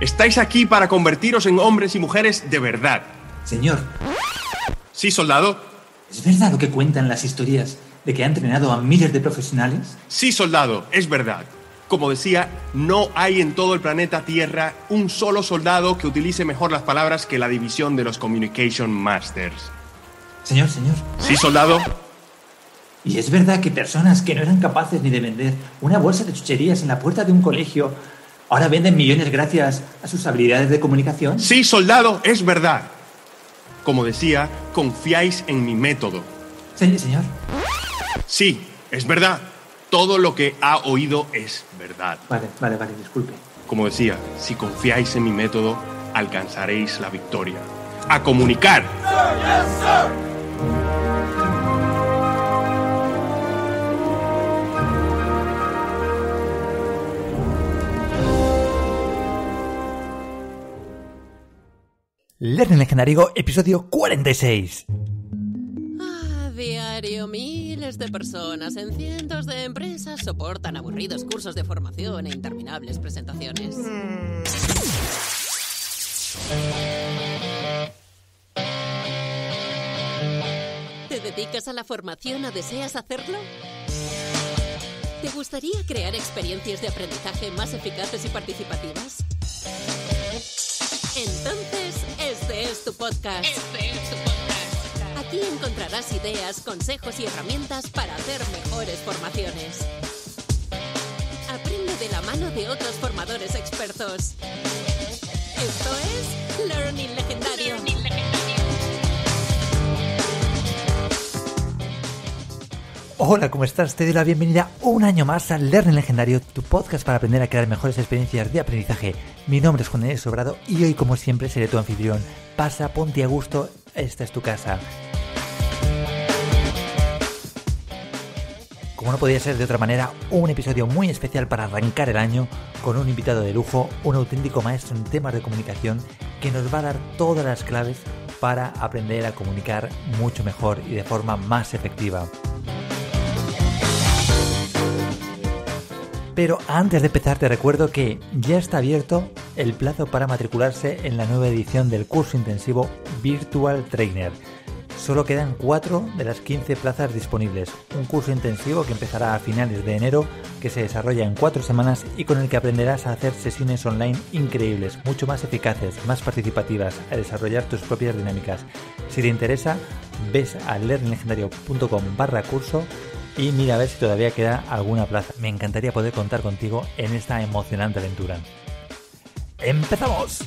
Estáis aquí para convertiros en hombres y mujeres de verdad. Señor. Sí, soldado. ¿Es verdad lo que cuentan las historias de que ha entrenado a miles de profesionales? Sí, soldado, es verdad. Como decía, no hay en todo el planeta Tierra un solo soldado que utilice mejor las palabras que la división de los Communication Masters. Señor, señor. Sí, soldado. ¿Y es verdad que personas que no eran capaces ni de vender una bolsa de chucherías en la puerta de un colegio Ahora venden millones gracias a sus habilidades de comunicación. Sí, soldado, es verdad. Como decía, confiáis en mi método. Sí, señor. Sí, es verdad. Todo lo que ha oído es verdad. Vale, vale, vale, disculpe. Como decía, si confiáis en mi método, alcanzaréis la victoria. A comunicar. Learning Legendario, episodio 46. A diario, miles de personas en cientos de empresas soportan aburridos cursos de formación e interminables presentaciones. ¿Te dedicas a la formación o deseas hacerlo? ¿Te gustaría crear experiencias de aprendizaje más eficaces y participativas? Entonces este tu podcast. Este podcast. Aquí encontrarás ideas, consejos y herramientas para hacer mejores formaciones. Aprende de la mano de otros formadores expertos. Esto es Learning Hola, ¿cómo estás? Te doy la bienvenida un año más al en Legendario, tu podcast para aprender a crear mejores experiencias de aprendizaje. Mi nombre es Juan Daniel Sobrado y hoy, como siempre, seré tu anfitrión. Pasa, ponte a gusto, esta es tu casa. Como no podía ser de otra manera, un episodio muy especial para arrancar el año con un invitado de lujo, un auténtico maestro en temas de comunicación que nos va a dar todas las claves para aprender a comunicar mucho mejor y de forma más efectiva. Pero antes de empezar te recuerdo que ya está abierto el plazo para matricularse en la nueva edición del curso intensivo Virtual Trainer. Solo quedan cuatro de las 15 plazas disponibles, un curso intensivo que empezará a finales de enero, que se desarrolla en 4 semanas y con el que aprenderás a hacer sesiones online increíbles, mucho más eficaces, más participativas, a desarrollar tus propias dinámicas. Si te interesa, ves a learnlegendario.com barra curso y mira a ver si todavía queda alguna plaza. Me encantaría poder contar contigo en esta emocionante aventura. ¡Empezamos!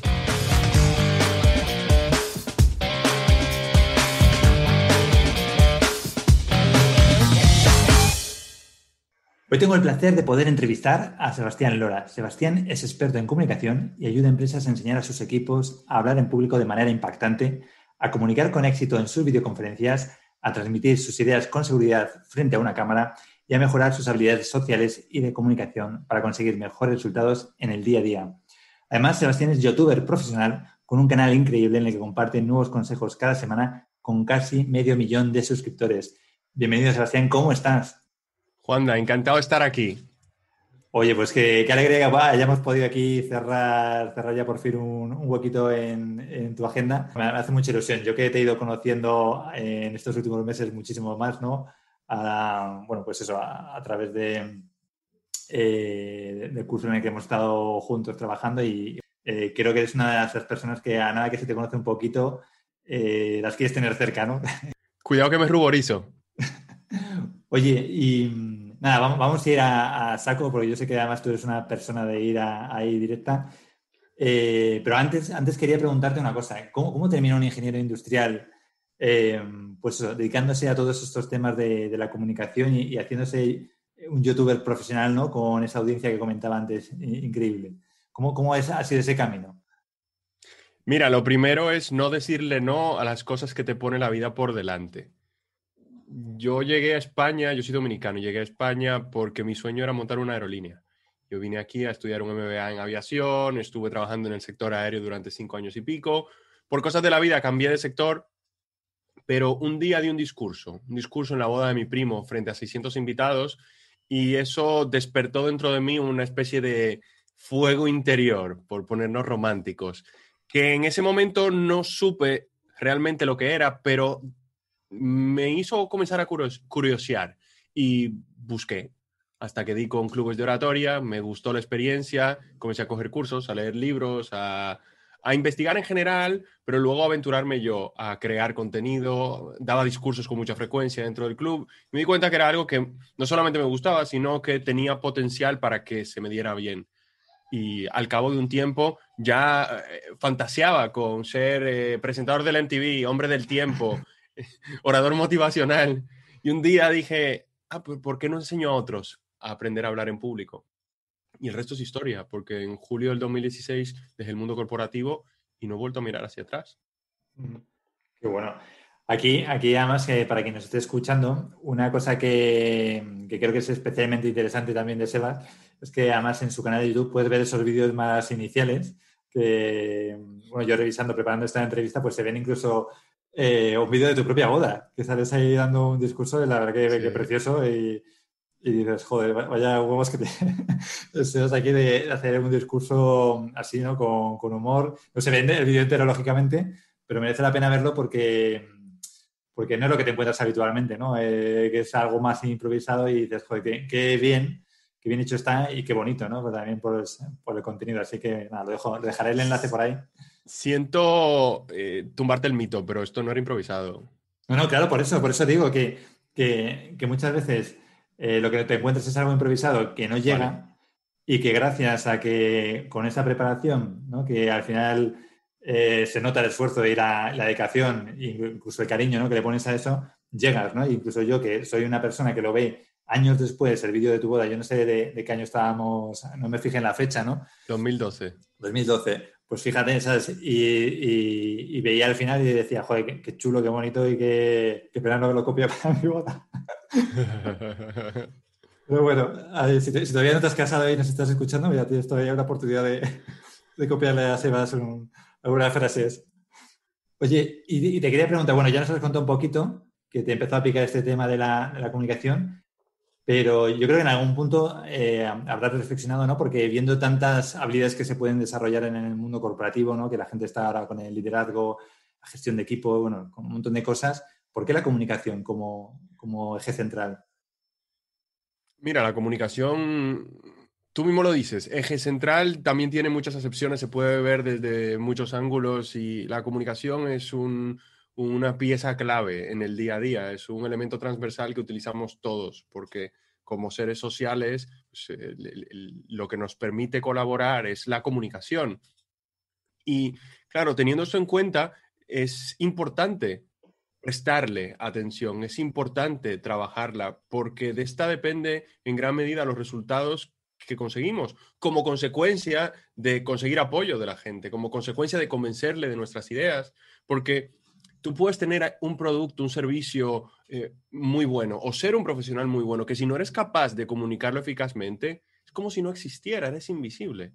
Hoy tengo el placer de poder entrevistar a Sebastián Lora. Sebastián es experto en comunicación y ayuda a empresas a enseñar a sus equipos a hablar en público de manera impactante, a comunicar con éxito en sus videoconferencias a transmitir sus ideas con seguridad frente a una cámara y a mejorar sus habilidades sociales y de comunicación para conseguir mejores resultados en el día a día. Además, Sebastián es youtuber profesional con un canal increíble en el que comparte nuevos consejos cada semana con casi medio millón de suscriptores. Bienvenido, Sebastián, ¿cómo estás? Juanda, encantado de estar aquí. Oye, pues qué, alegría que hayamos podido aquí cerrar, ya por fin un, huequito en, tu agenda. Me hace mucha ilusión. Yo que te he ido conociendo en estos últimos meses muchísimo más, ¿no? bueno, pues eso, a, través de, eh, del curso en el que hemos estado juntos trabajando y eh, creo que eres una de esas personas que a nada que se te conoce un poquito eh, las quieres tener cerca, ¿no? Cuidado que me ruborizo. Oye, y Nada, vamos, a ir a, saco, porque yo sé que además tú eres una persona de ir ahí directa. Eh, pero antes, antes quería preguntarte una cosa. ¿eh? ¿Cómo, termina un ingeniero industrial em, pues dedicándose a todos estos temas de, la comunicación y, haciéndose un youtuber profesional ¿no? con esa audiencia que comentaba antes? Increíble. ¿Cómo, cómo es, ha sido ese camino? Mira, lo primero es no decirle no a las cosas que te pone la vida por delante yo llegué a España, yo soy dominicano, llegué a España porque mi sueño era montar una aerolínea. Yo vine aquí a estudiar un MBA en aviación, estuve trabajando en el sector aéreo durante cinco años y pico. Por cosas de la vida cambié de sector, pero un día di un discurso, un discurso en la boda de mi primo frente a 600 invitados y eso despertó dentro de mí una especie de fuego interior, por ponernos románticos, que en ese momento no supe realmente lo que era, pero me hizo comenzar a curiosear y busqué hasta que di con clubes de oratoria, me gustó la experiencia, comencé a coger cursos, a leer libros, a, investigar en general, pero luego aventurarme yo a crear contenido, daba discursos con mucha frecuencia dentro del club, me di cuenta que era algo que no solamente me gustaba, sino que tenía potencial para que se me diera bien. Y al cabo de un tiempo ya eh, fantaseaba con ser eh, presentador del la MTV, hombre del tiempo, orador motivacional. Y un día dije, ah, pues, ¿por qué no enseño a otros a aprender a hablar en público? Y el resto es historia, porque en julio del 2016 dejé el mundo corporativo y no he vuelto a mirar hacia atrás. Qué bueno. Aquí, aquí además, eh, para quien nos esté escuchando, una cosa que, creo que es especialmente interesante también de Sebas es que además en su canal de YouTube puedes ver esos vídeos más iniciales que, bueno, yo revisando, preparando esta entrevista, pues se ven incluso eh, vídeo de tu propia boda, que sales ahí dando un discurso de la verdad que, precioso y, y, dices, joder, vaya huevos que te aquí de hacer un discurso así, ¿no? Con, humor. No se vende el vídeo entero, lógicamente, pero merece la pena verlo porque, porque no es lo que te encuentras habitualmente, ¿no? Eh, que es algo más improvisado y dices, joder, qué bien qué bien hecho está y qué bonito, ¿no? Pero pues también por el, contenido. Así que nada, lo dejaré el enlace por ahí. Siento eh, tumbarte el mito, pero esto no era improvisado. No, no, claro, por eso, por eso digo que, que, muchas veces eh, lo que te encuentras es algo improvisado que no llega y que gracias a que con esa preparación, ¿no? que al final eh, se nota el esfuerzo y la, la, dedicación, incluso el cariño que le pones a eso, llegas, ¿no? Incluso yo, que soy una persona que lo ve años después, el vídeo de tu boda, yo no sé de, qué año estábamos, no me fijé en la fecha, ¿no? 2012. 2012. Pues fíjate, ¿sabes? Y, veía al final y decía, joder, qué, chulo, qué bonito y qué, qué pena no lo copia para mi boda. Pero bueno, si, todavía no te has casado y nos estás escuchando, mira, tienes todavía una oportunidad de, copiarle a Sebas algunas frases. Oye, y, te quería preguntar, bueno, ya nos has contado un poquito que te empezó a picar este tema de la, de la comunicación, pero yo creo que en algún punto eh, habrás reflexionado, ¿no? Porque viendo tantas habilidades que se pueden desarrollar en el mundo corporativo, ¿no? Que la gente está ahora con el liderazgo, la gestión de equipo, bueno, con un montón de cosas, ¿por qué la comunicación como, como eje central? Mira, la comunicación, tú mismo lo dices, eje central también tiene muchas acepciones, se puede ver desde muchos ángulos y la comunicación es un, una pieza clave en el día a día, es un elemento transversal que utilizamos todos, porque como seres sociales pues, eh, lo que nos permite colaborar es la comunicación. Y claro, teniendo eso en cuenta, es importante prestarle atención, es importante trabajarla, porque de esta depende en gran medida los resultados que conseguimos, como consecuencia de conseguir apoyo de la gente, como consecuencia de convencerle de nuestras ideas, porque tú puedes tener un producto, un servicio eh, muy bueno o ser un profesional muy bueno, que si no eres capaz de comunicarlo eficazmente, es como si no existiera, eres invisible.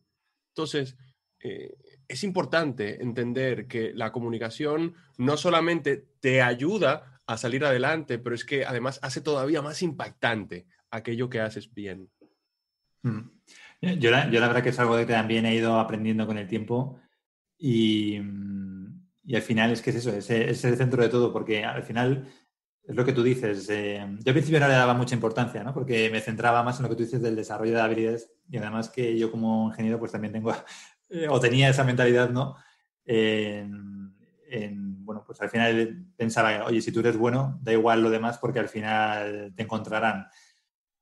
Entonces, eh, es importante entender que la comunicación no solamente te ayuda a salir adelante, pero es que además hace todavía más impactante aquello que haces bien. Hmm. Yo, la, verdad que es algo que también he ido aprendiendo con el tiempo y... Mm, y al final es que es eso, es, es, el centro de todo, porque al final es lo que tú dices. Eh, yo al principio no le daba mucha importancia, ¿no? Porque me centraba más en lo que tú dices del desarrollo de habilidades y además que yo como ingeniero pues también tengo, eh, o tenía esa mentalidad, ¿no? bueno, pues al final pensaba, oye, si tú eres bueno, da igual lo demás porque al final te encontrarán.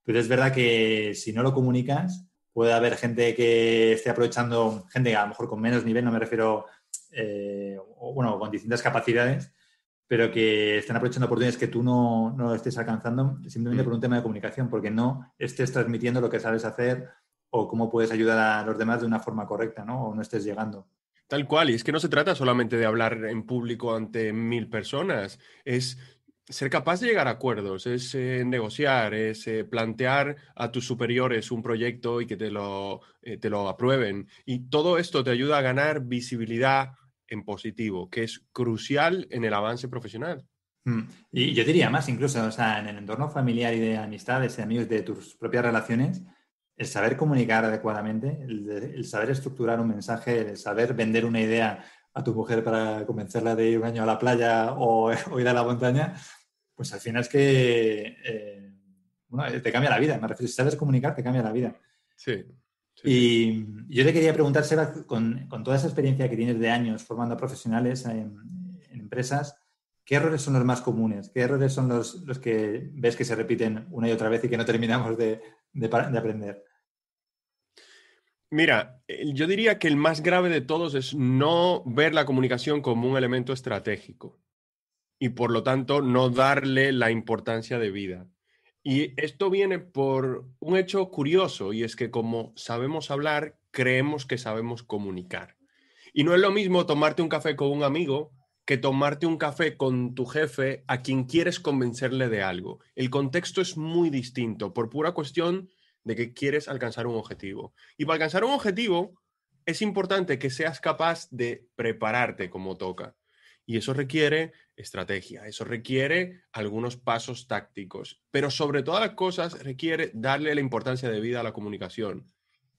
Pero es verdad que si no lo comunicas, puede haber gente que esté aprovechando, gente a lo mejor con menos nivel, no me refiero eh, o, bueno, con distintas capacidades, pero que están aprovechando oportunidades que tú no, no estés alcanzando simplemente mm. por un tema de comunicación, porque no estés transmitiendo lo que sabes hacer o cómo puedes ayudar a los demás de una forma correcta, ¿no? O no estés llegando. Tal cual, y es que no se trata solamente de hablar en público ante mil personas, es ser capaz de llegar a acuerdos, es eh, negociar, es eh, plantear a tus superiores un proyecto y que te lo, te lo aprueben. Y todo esto te ayuda a ganar visibilidad, positivo, que es crucial en el avance profesional. Hmm. Y yo diría más incluso, en el entorno familiar y de amistades, y amigos, de tus propias relaciones, el saber comunicar adecuadamente, el, saber estructurar un mensaje, el saber vender una idea a tu mujer para convencerla de ir un año a la playa o, ir a la montaña, pues al final es que eh, te cambia la vida. Me refiero, si sabes comunicar, te cambia la vida. Sí. Y yo te quería preguntar, Seba, con, toda esa experiencia que tienes de años formando profesionales en, empresas, ¿qué errores son los más comunes? ¿Qué errores son los, que ves que se repiten una y otra vez y que no terminamos de aprender? Mira, yo diría que el más grave de todos es no ver la comunicación como un elemento estratégico y por lo tanto no darle la importancia de vida. Y esto viene por un hecho curioso y es que como sabemos hablar, creemos que sabemos comunicar. Y no es lo mismo tomarte un café con un amigo que tomarte un café con tu jefe a quien quieres convencerle de algo. El contexto es muy distinto por pura cuestión de que quieres alcanzar un objetivo. Y para alcanzar un objetivo es importante que seas capaz de prepararte como toca. Y eso requiere estrategia. Eso requiere algunos pasos tácticos, pero sobre todas las cosas requiere darle la importancia debida a la comunicación.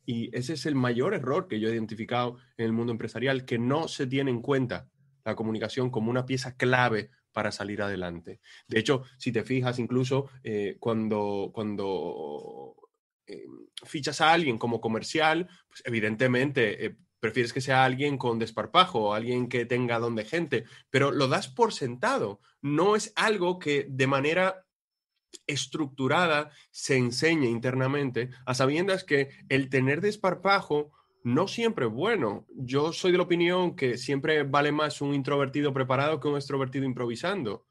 Y ese es el mayor error que yo he identificado en el mundo empresarial, que no se tiene en cuenta la comunicación como una pieza clave para salir adelante. De hecho, si te fijas, incluso eh, cuando, cuando eh, fichas a alguien como comercial, pues evidentemente eh, prefieres que sea alguien con desparpajo, o alguien que tenga don de gente, pero lo das por sentado. No es algo que de manera estructurada se enseñe internamente, a sabiendas que el tener desparpajo no siempre es bueno. Yo soy de la opinión que siempre vale más un introvertido preparado que un extrovertido improvisando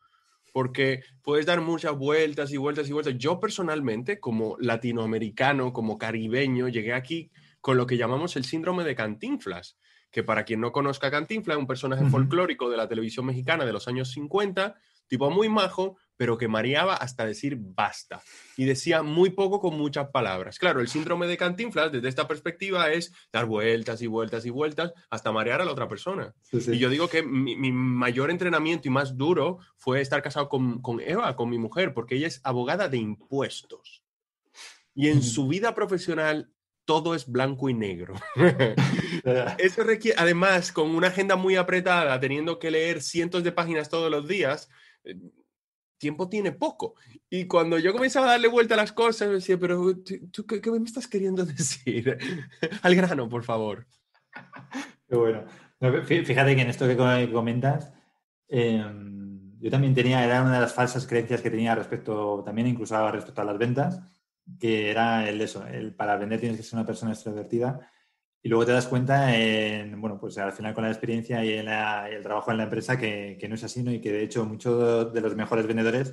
porque puedes dar muchas vueltas y vueltas y vueltas. Yo personalmente, como latinoamericano, como caribeño, llegué aquí con lo que llamamos el síndrome de Cantinflas, que para quien no conozca a Cantinflas un personaje folclórico de la televisión mexicana de los años 50, tipo muy majo, pero que mareaba hasta decir basta. Y decía muy poco con muchas palabras. Claro, el síndrome de Cantinflas, desde esta perspectiva, es dar vueltas y vueltas y vueltas hasta marear a la otra persona. Y yo digo que mi, mayor entrenamiento y más duro fue estar casado con, Eva, con mi mujer, porque ella es abogada de impuestos. Y en su vida profesional todo es blanco y negro. Eso además, con una agenda muy apretada, teniendo que leer cientos de páginas todos los días, eh, tiempo tiene poco. Y cuando yo comenzaba a darle vuelta a las cosas, me decía, pero qué, me estás queriendo decir? Al grano, por favor. bueno. Fíjate que en esto que comentas, em, yo también tenía, era una de las falsas creencias que tenía respecto, también incluso respecto a las ventas, que era el eso, el para vender tienes que ser una persona extrovertida y luego te das cuenta, bueno, pues al final con la experiencia y, el trabajo en la empresa que, no es así, ¿no? Y que de hecho muchos de los mejores vendedores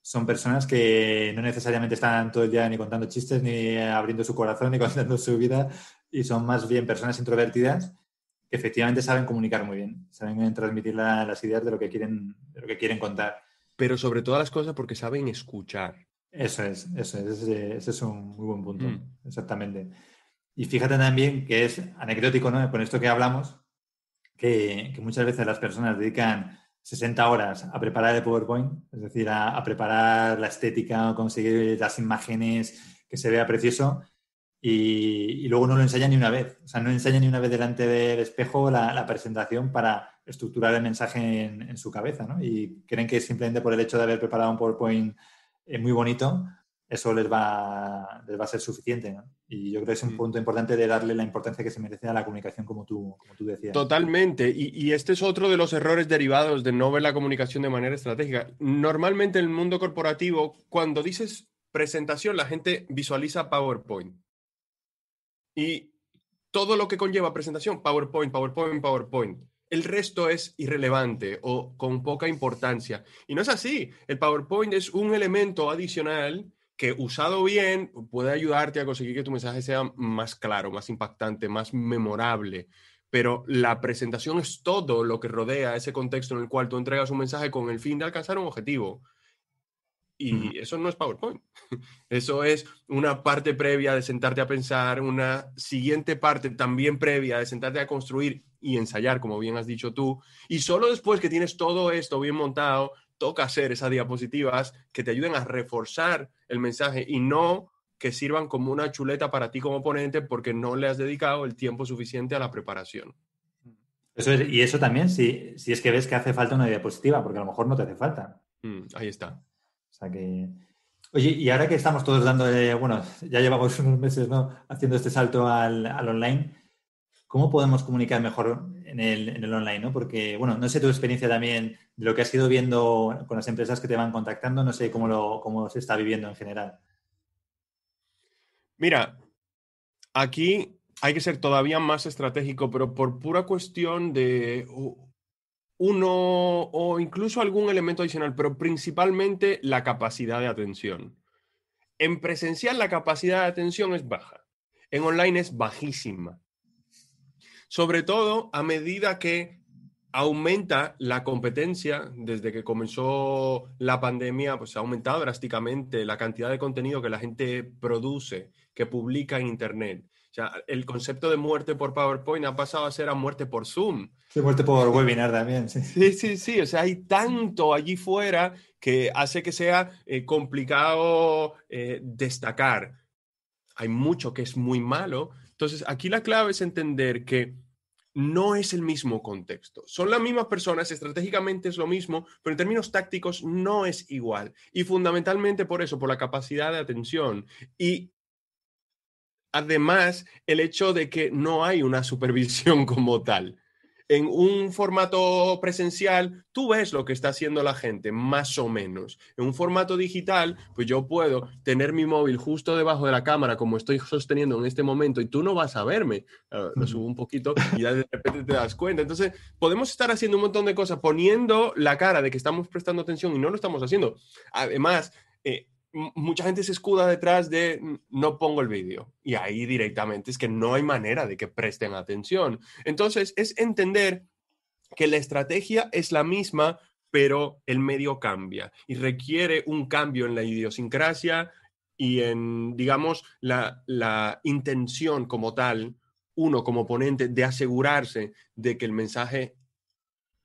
son personas que no necesariamente están todo el día ni contando chistes, ni abriendo su corazón, ni contando su vida, y son más bien personas introvertidas que efectivamente saben comunicar muy bien, saben transmitir las ideas de lo que quieren, de lo que quieren contar. Pero sobre todas las cosas porque saben escuchar. Eso es, eso es, ese, es un muy buen punto, mm. exactamente. Y fíjate también que es anecdótico, ¿no? Con esto que hablamos, que, muchas veces las personas dedican 60 horas a preparar el PowerPoint, es decir, a, preparar la estética, conseguir las imágenes, que se vea precioso, y, luego no lo ensayan ni una vez. O sea, no ensayan ni una vez delante del espejo la, presentación para estructurar el mensaje en, en su cabeza, ¿no? Y creen que simplemente por el hecho de haber preparado un PowerPoint es muy bonito, eso les va, a ser suficiente. Y yo creo que es un mm. punto importante de darle la importancia que se merece a la comunicación, como tú, como tú decías. Totalmente. Y, y, este es otro de los errores derivados de no ver la comunicación de manera estratégica. Normalmente en el mundo corporativo, cuando dices presentación, la gente visualiza PowerPoint. Y todo lo que conlleva presentación, PowerPoint, PowerPoint, PowerPoint el resto es irrelevante o con poca importancia. Y no es así. El PowerPoint es un elemento adicional que usado bien puede ayudarte a conseguir que tu mensaje sea más claro, más impactante, más memorable. Pero la presentación es todo lo que rodea ese contexto en el cual tú entregas un mensaje con el fin de alcanzar un objetivo. Y eso no es PowerPoint. Eso es una parte previa de sentarte a pensar, una siguiente parte también previa de sentarte a construir y ensayar, como bien has dicho tú. Y solo después que tienes todo esto bien montado, toca hacer esas diapositivas que te ayuden a reforzar el mensaje y no que sirvan como una chuleta para ti como ponente porque no le has dedicado el tiempo suficiente a la preparación. Eso y eso también si, si es que ves que hace falta una diapositiva, porque a lo mejor no te hace falta. Mm, ahí está que... Oye, y ahora que estamos todos dando, eh, bueno, ya llevamos unos meses ¿no? haciendo este salto al, online, ¿cómo podemos comunicar mejor en el, online? ¿no? Porque, bueno, no sé tu experiencia también de lo que has ido viendo con las empresas que te van contactando, no sé cómo, lo, cómo se está viviendo en general. Mira, aquí hay que ser todavía más estratégico, pero por pura cuestión de uno o incluso algún elemento adicional, pero principalmente la capacidad de atención. En presencial la capacidad de atención es baja, en online es bajísima. Sobre todo a medida que aumenta la competencia desde que comenzó la pandemia, pues ha aumentado drásticamente la cantidad de contenido que la gente produce, que publica en Internet. O sea, el concepto de muerte por PowerPoint ha pasado a ser a muerte por Zoom, de pues por webinar también. Sí. sí, sí, O sea, hay tanto allí fuera que hace que sea eh, complicado eh, destacar. Hay mucho que es muy malo. Entonces, aquí la clave es entender que no es el mismo contexto. Son las mismas personas, estratégicamente es lo mismo, pero en términos tácticos no es igual. Y fundamentalmente por eso, por la capacidad de atención. Y además, el hecho de que no hay una supervisión como tal en un formato presencial, tú ves lo que está haciendo la gente, más o menos. En un formato digital, pues yo puedo tener mi móvil justo debajo de la cámara, como estoy sosteniendo en este momento, y tú no vas a verme. Ah, lo subo un poquito y ya de repente te das cuenta. Entonces, podemos estar haciendo un montón de cosas, poniendo la cara de que estamos prestando atención y no lo estamos haciendo. Además, eh, mucha gente se escuda detrás de no pongo el vídeo. Y ahí directamente es que no hay manera de que presten atención. Entonces, es entender que la estrategia es la misma, pero el medio cambia y requiere un cambio en la idiosincrasia y en, digamos, la, la intención como tal, uno como ponente, de asegurarse de que el mensaje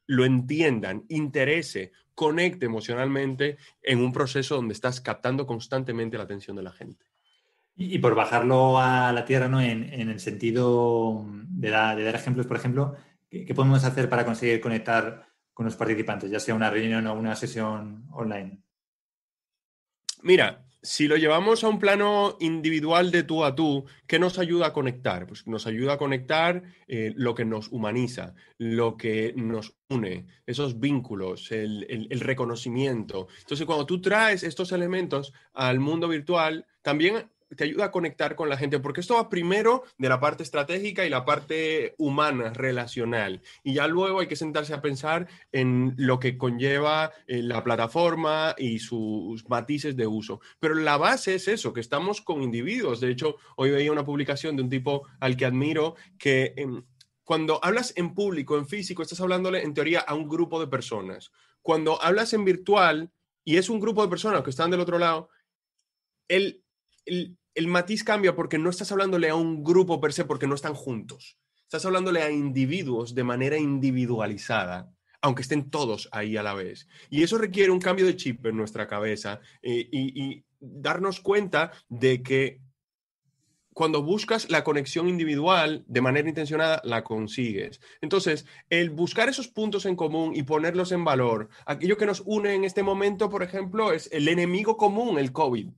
lo entiendan, interese, conecte emocionalmente en un proceso donde estás captando constantemente la atención de la gente. Y, por bajarlo a la tierra, ¿no? En, el sentido de, de, dar ejemplos, por ejemplo, ¿qué podemos hacer para conseguir conectar con los participantes, ya sea una reunión o una sesión online? Mira, si lo llevamos a un plano individual de tú a tú, ¿qué nos ayuda a conectar? Pues nos ayuda a conectar eh, lo que nos humaniza, lo que nos une, esos vínculos, el, el, reconocimiento. Entonces, cuando tú traes estos elementos al mundo virtual, también te ayuda a conectar con la gente, porque esto va primero de la parte estratégica y la parte humana, relacional. Y ya luego hay que sentarse a pensar en lo que conlleva eh, la plataforma y sus matices de uso. Pero la base es eso, que estamos con individuos. De hecho, hoy veía una publicación de un tipo al que admiro que... Em, cuando hablas en público, en físico, estás hablándole en teoría a un grupo de personas. Cuando hablas en virtual y es un grupo de personas que están del otro lado, el, el, el matiz cambia porque no estás hablándole a un grupo per se porque no están juntos. Estás hablándole a individuos de manera individualizada, aunque estén todos ahí a la vez. Y eso requiere un cambio de chip en nuestra cabeza eh, y darnos cuenta de que cuando buscas la conexión individual de manera intencionada, la consigues. Entonces, el buscar esos puntos en común y ponerlos en valor, aquello que nos une en este momento, por ejemplo, es el enemigo común, el COVID.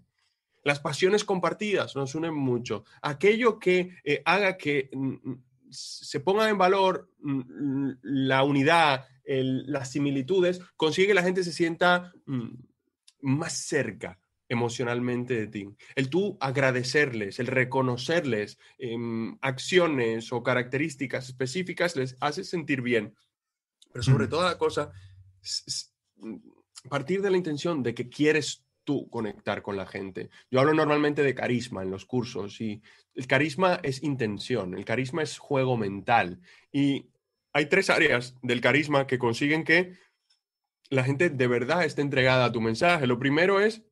Las pasiones compartidas nos unen mucho. Aquello que eh, haga que mm, mm, se ponga en valor mm, la unidad, las similitudes, consigue que la gente se sienta más cerca emocionalmente de ti. El tú agradecerles, el reconocerles em, acciones o características específicas les hace sentir bien. Pero sobre toda la cosa, partir de la intención de que quieres tú conectar con la gente. Yo hablo normalmente de carisma en los cursos y el carisma es intención, el carisma es juego mental y hay tres áreas del carisma que consiguen que la gente de verdad esté entregada a tu mensaje. Lo primero es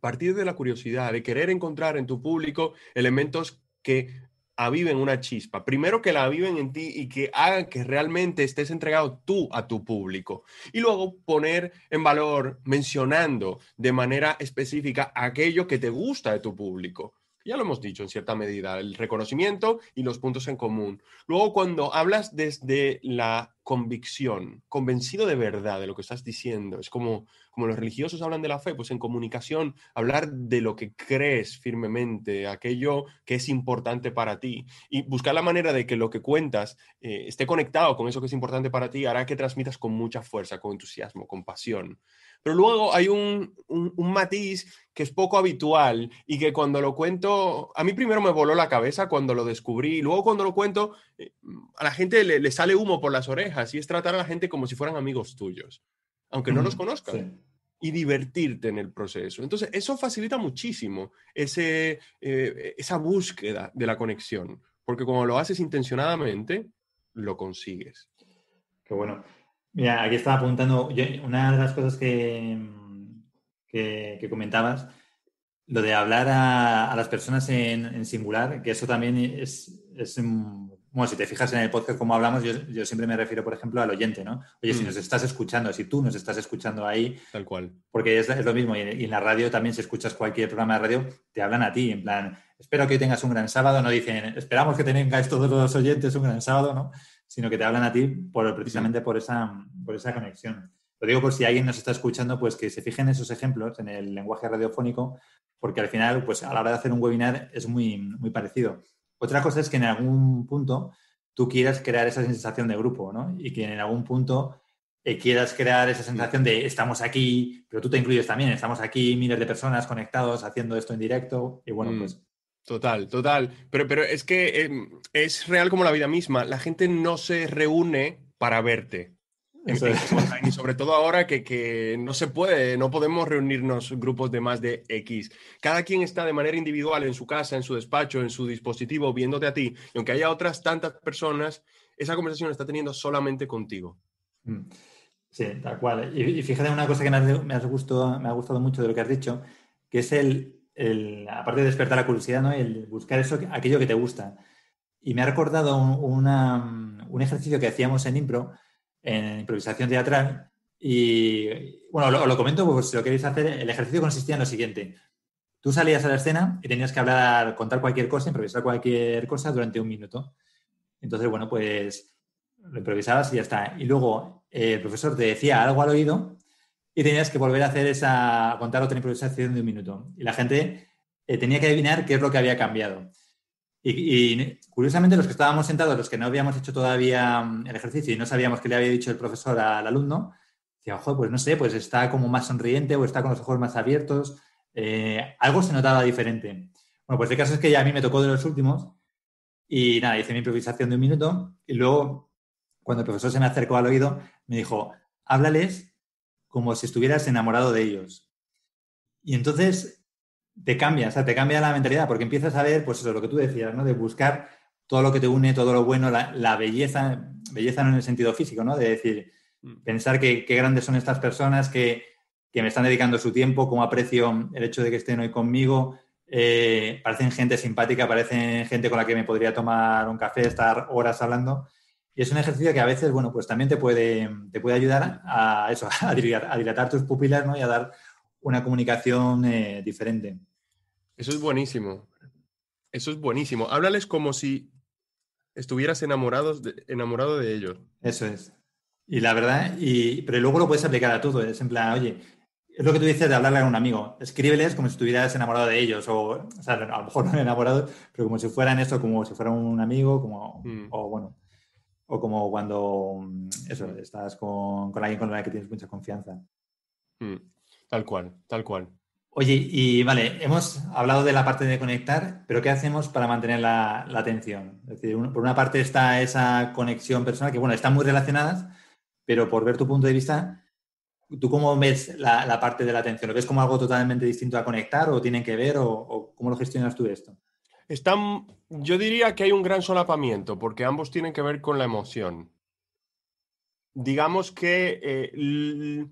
partir de la curiosidad, de querer encontrar en tu público elementos que aviven una chispa. Primero que la aviven en ti y que hagan que realmente estés entregado tú a tu público. Y luego poner en valor, mencionando de manera específica aquello que te gusta de tu público. Ya lo hemos dicho en cierta medida, el reconocimiento y los puntos en común. Luego, cuando hablas desde la convicción, convencido de verdad de lo que estás diciendo, es como, como los religiosos hablan de la fe, pues en comunicación hablar de lo que crees firmemente, aquello que es importante para ti y buscar la manera de que lo que cuentas eh, esté conectado con eso que es importante para ti, hará que transmitas con mucha fuerza, con entusiasmo, con pasión. Pero luego hay un, un, matiz que es poco habitual y que cuando lo cuento, a mí primero me voló la cabeza cuando lo descubrí, y luego cuando lo cuento, eh, a la gente le, sale humo por las orejas y es tratar a la gente como si fueran amigos tuyos aunque no los conozcas. Y divertirte en el proceso. Entonces, eso facilita muchísimo eh, esa búsqueda de la conexión, porque cuando lo haces intencionadamente, lo consigues. Qué bueno. Mira, aquí estaba apuntando, una de las cosas que, que, comentabas, lo de hablar a, las personas en, singular, que eso también es, es un bueno, si te fijas en el podcast como hablamos, yo, siempre me refiero, por ejemplo, al oyente, ¿no? Oye, si mm. nos estás escuchando, si tú nos estás escuchando ahí. Tal cual. Porque es, lo mismo. Y en, la radio también, si escuchas cualquier programa de radio, te hablan a ti, en plan, espero que tengas un gran sábado. No dicen, esperamos que tengáis todos los oyentes un gran sábado, ¿no? Sino que te hablan a ti precisamente por esa, conexión. Lo digo por si alguien nos está escuchando, pues que se fijen esos ejemplos en el lenguaje radiofónico, porque al final, pues a la hora de hacer un webinar es muy, muy parecido. Otra cosa es que en algún punto tú quieras crear esa sensación de grupo, ¿no? Y que en algún punto eh, quieras crear esa sensación de estamos aquí, pero tú te incluyes también, estamos aquí miles de personas conectados haciendo esto en directo y bueno, mm. pues Total, total. Pero, pero es que em, es real como la vida misma. La gente no se reúne para verte. Y sobre todo ahora que, no se puede, no podemos reunirnos grupos de más de X. Cada quien está de manera individual en su casa, en su despacho, en su dispositivo, viéndote a ti. Y aunque haya otras tantas personas, esa conversación está teniendo solamente contigo. Mm. Sí, tal cual. Y, fíjate una cosa que me, gustado, ha gustado mucho de lo que has dicho, que es el, aparte de despertar la curiosidad, ¿no? el buscar eso, aquello que te gusta. Y me ha recordado un mm, ejercicio que hacíamos en Impro, en improvisación teatral. Y bueno, lo, lo comento porque si lo queréis hacer, el ejercicio consistía en lo siguiente. Tú salías a la escena y tenías que hablar, contar cualquier cosa, improvisar cualquier cosa durante un minuto. Entonces, bueno, pues lo improvisabas y ya está. Y luego eh, el profesor te decía algo al oído y tenías que volver a hacer esa, contar otra improvisación de un minuto. Y la gente eh, tenía que adivinar qué es lo que había cambiado. Y, curiosamente los que estábamos sentados, los que no habíamos hecho todavía mm, el ejercicio y no sabíamos qué le había dicho el profesor al alumno, decía, ojo, pues no sé, pues está como más sonriente o está con los ojos más abiertos, eh, algo se notaba diferente. Bueno, pues el caso es que ya a mí me tocó de los últimos y nada, hice mi improvisación de un minuto y luego cuando el profesor se me acercó al oído me dijo, háblales como si estuvieras enamorado de ellos. Y entonces te cambia, o sea, te cambia la mentalidad, porque empiezas a ver, pues eso, lo que tú decías, ¿no? De buscar todo lo que te une, todo lo bueno, la, belleza, belleza no en el sentido físico, ¿no? De decir, mm. pensar que, qué grandes son estas personas que, que, me están dedicando su tiempo, cómo aprecio el hecho de que estén hoy conmigo, eh, parecen gente simpática, parecen gente con la que me podría tomar un café, estar horas hablando. Y es un ejercicio que a veces, bueno, pues también te puede, te puede ayudar a eso, a dilatar, a dilatar tus pupilas, ¿no? Y a dar una comunicación eh, diferente. Eso es buenísimo. Eso es buenísimo. Háblales como si estuvieras enamorados enamorado de ellos. Eso es. Y la verdad, y, pero luego lo puedes aplicar a todo. Es en plan, oye, es lo que tú dices de hablarle a un amigo. Escríbeles como si estuvieras enamorado de ellos. O, o sea, a lo mejor no enamorado pero como si fueran esto, como si fuera un amigo, como, mm. o bueno, o como cuando mm, eso, mm. estás con, con alguien con la que tienes mucha confianza. Mm. Tal cual, tal cual. Oye, y vale, hemos hablado de la parte de conectar, pero ¿qué hacemos para mantener la, atención? Es decir, por una parte está esa conexión personal, que bueno, están muy relacionadas, pero por ver tu punto de vista, ¿tú cómo ves la, parte de la atención? ¿Lo ves como algo totalmente distinto a conectar o tienen que ver o, cómo lo gestionas tú esto? Están, yo diría que hay un gran solapamiento porque ambos tienen que ver con la emoción. Digamos que eh,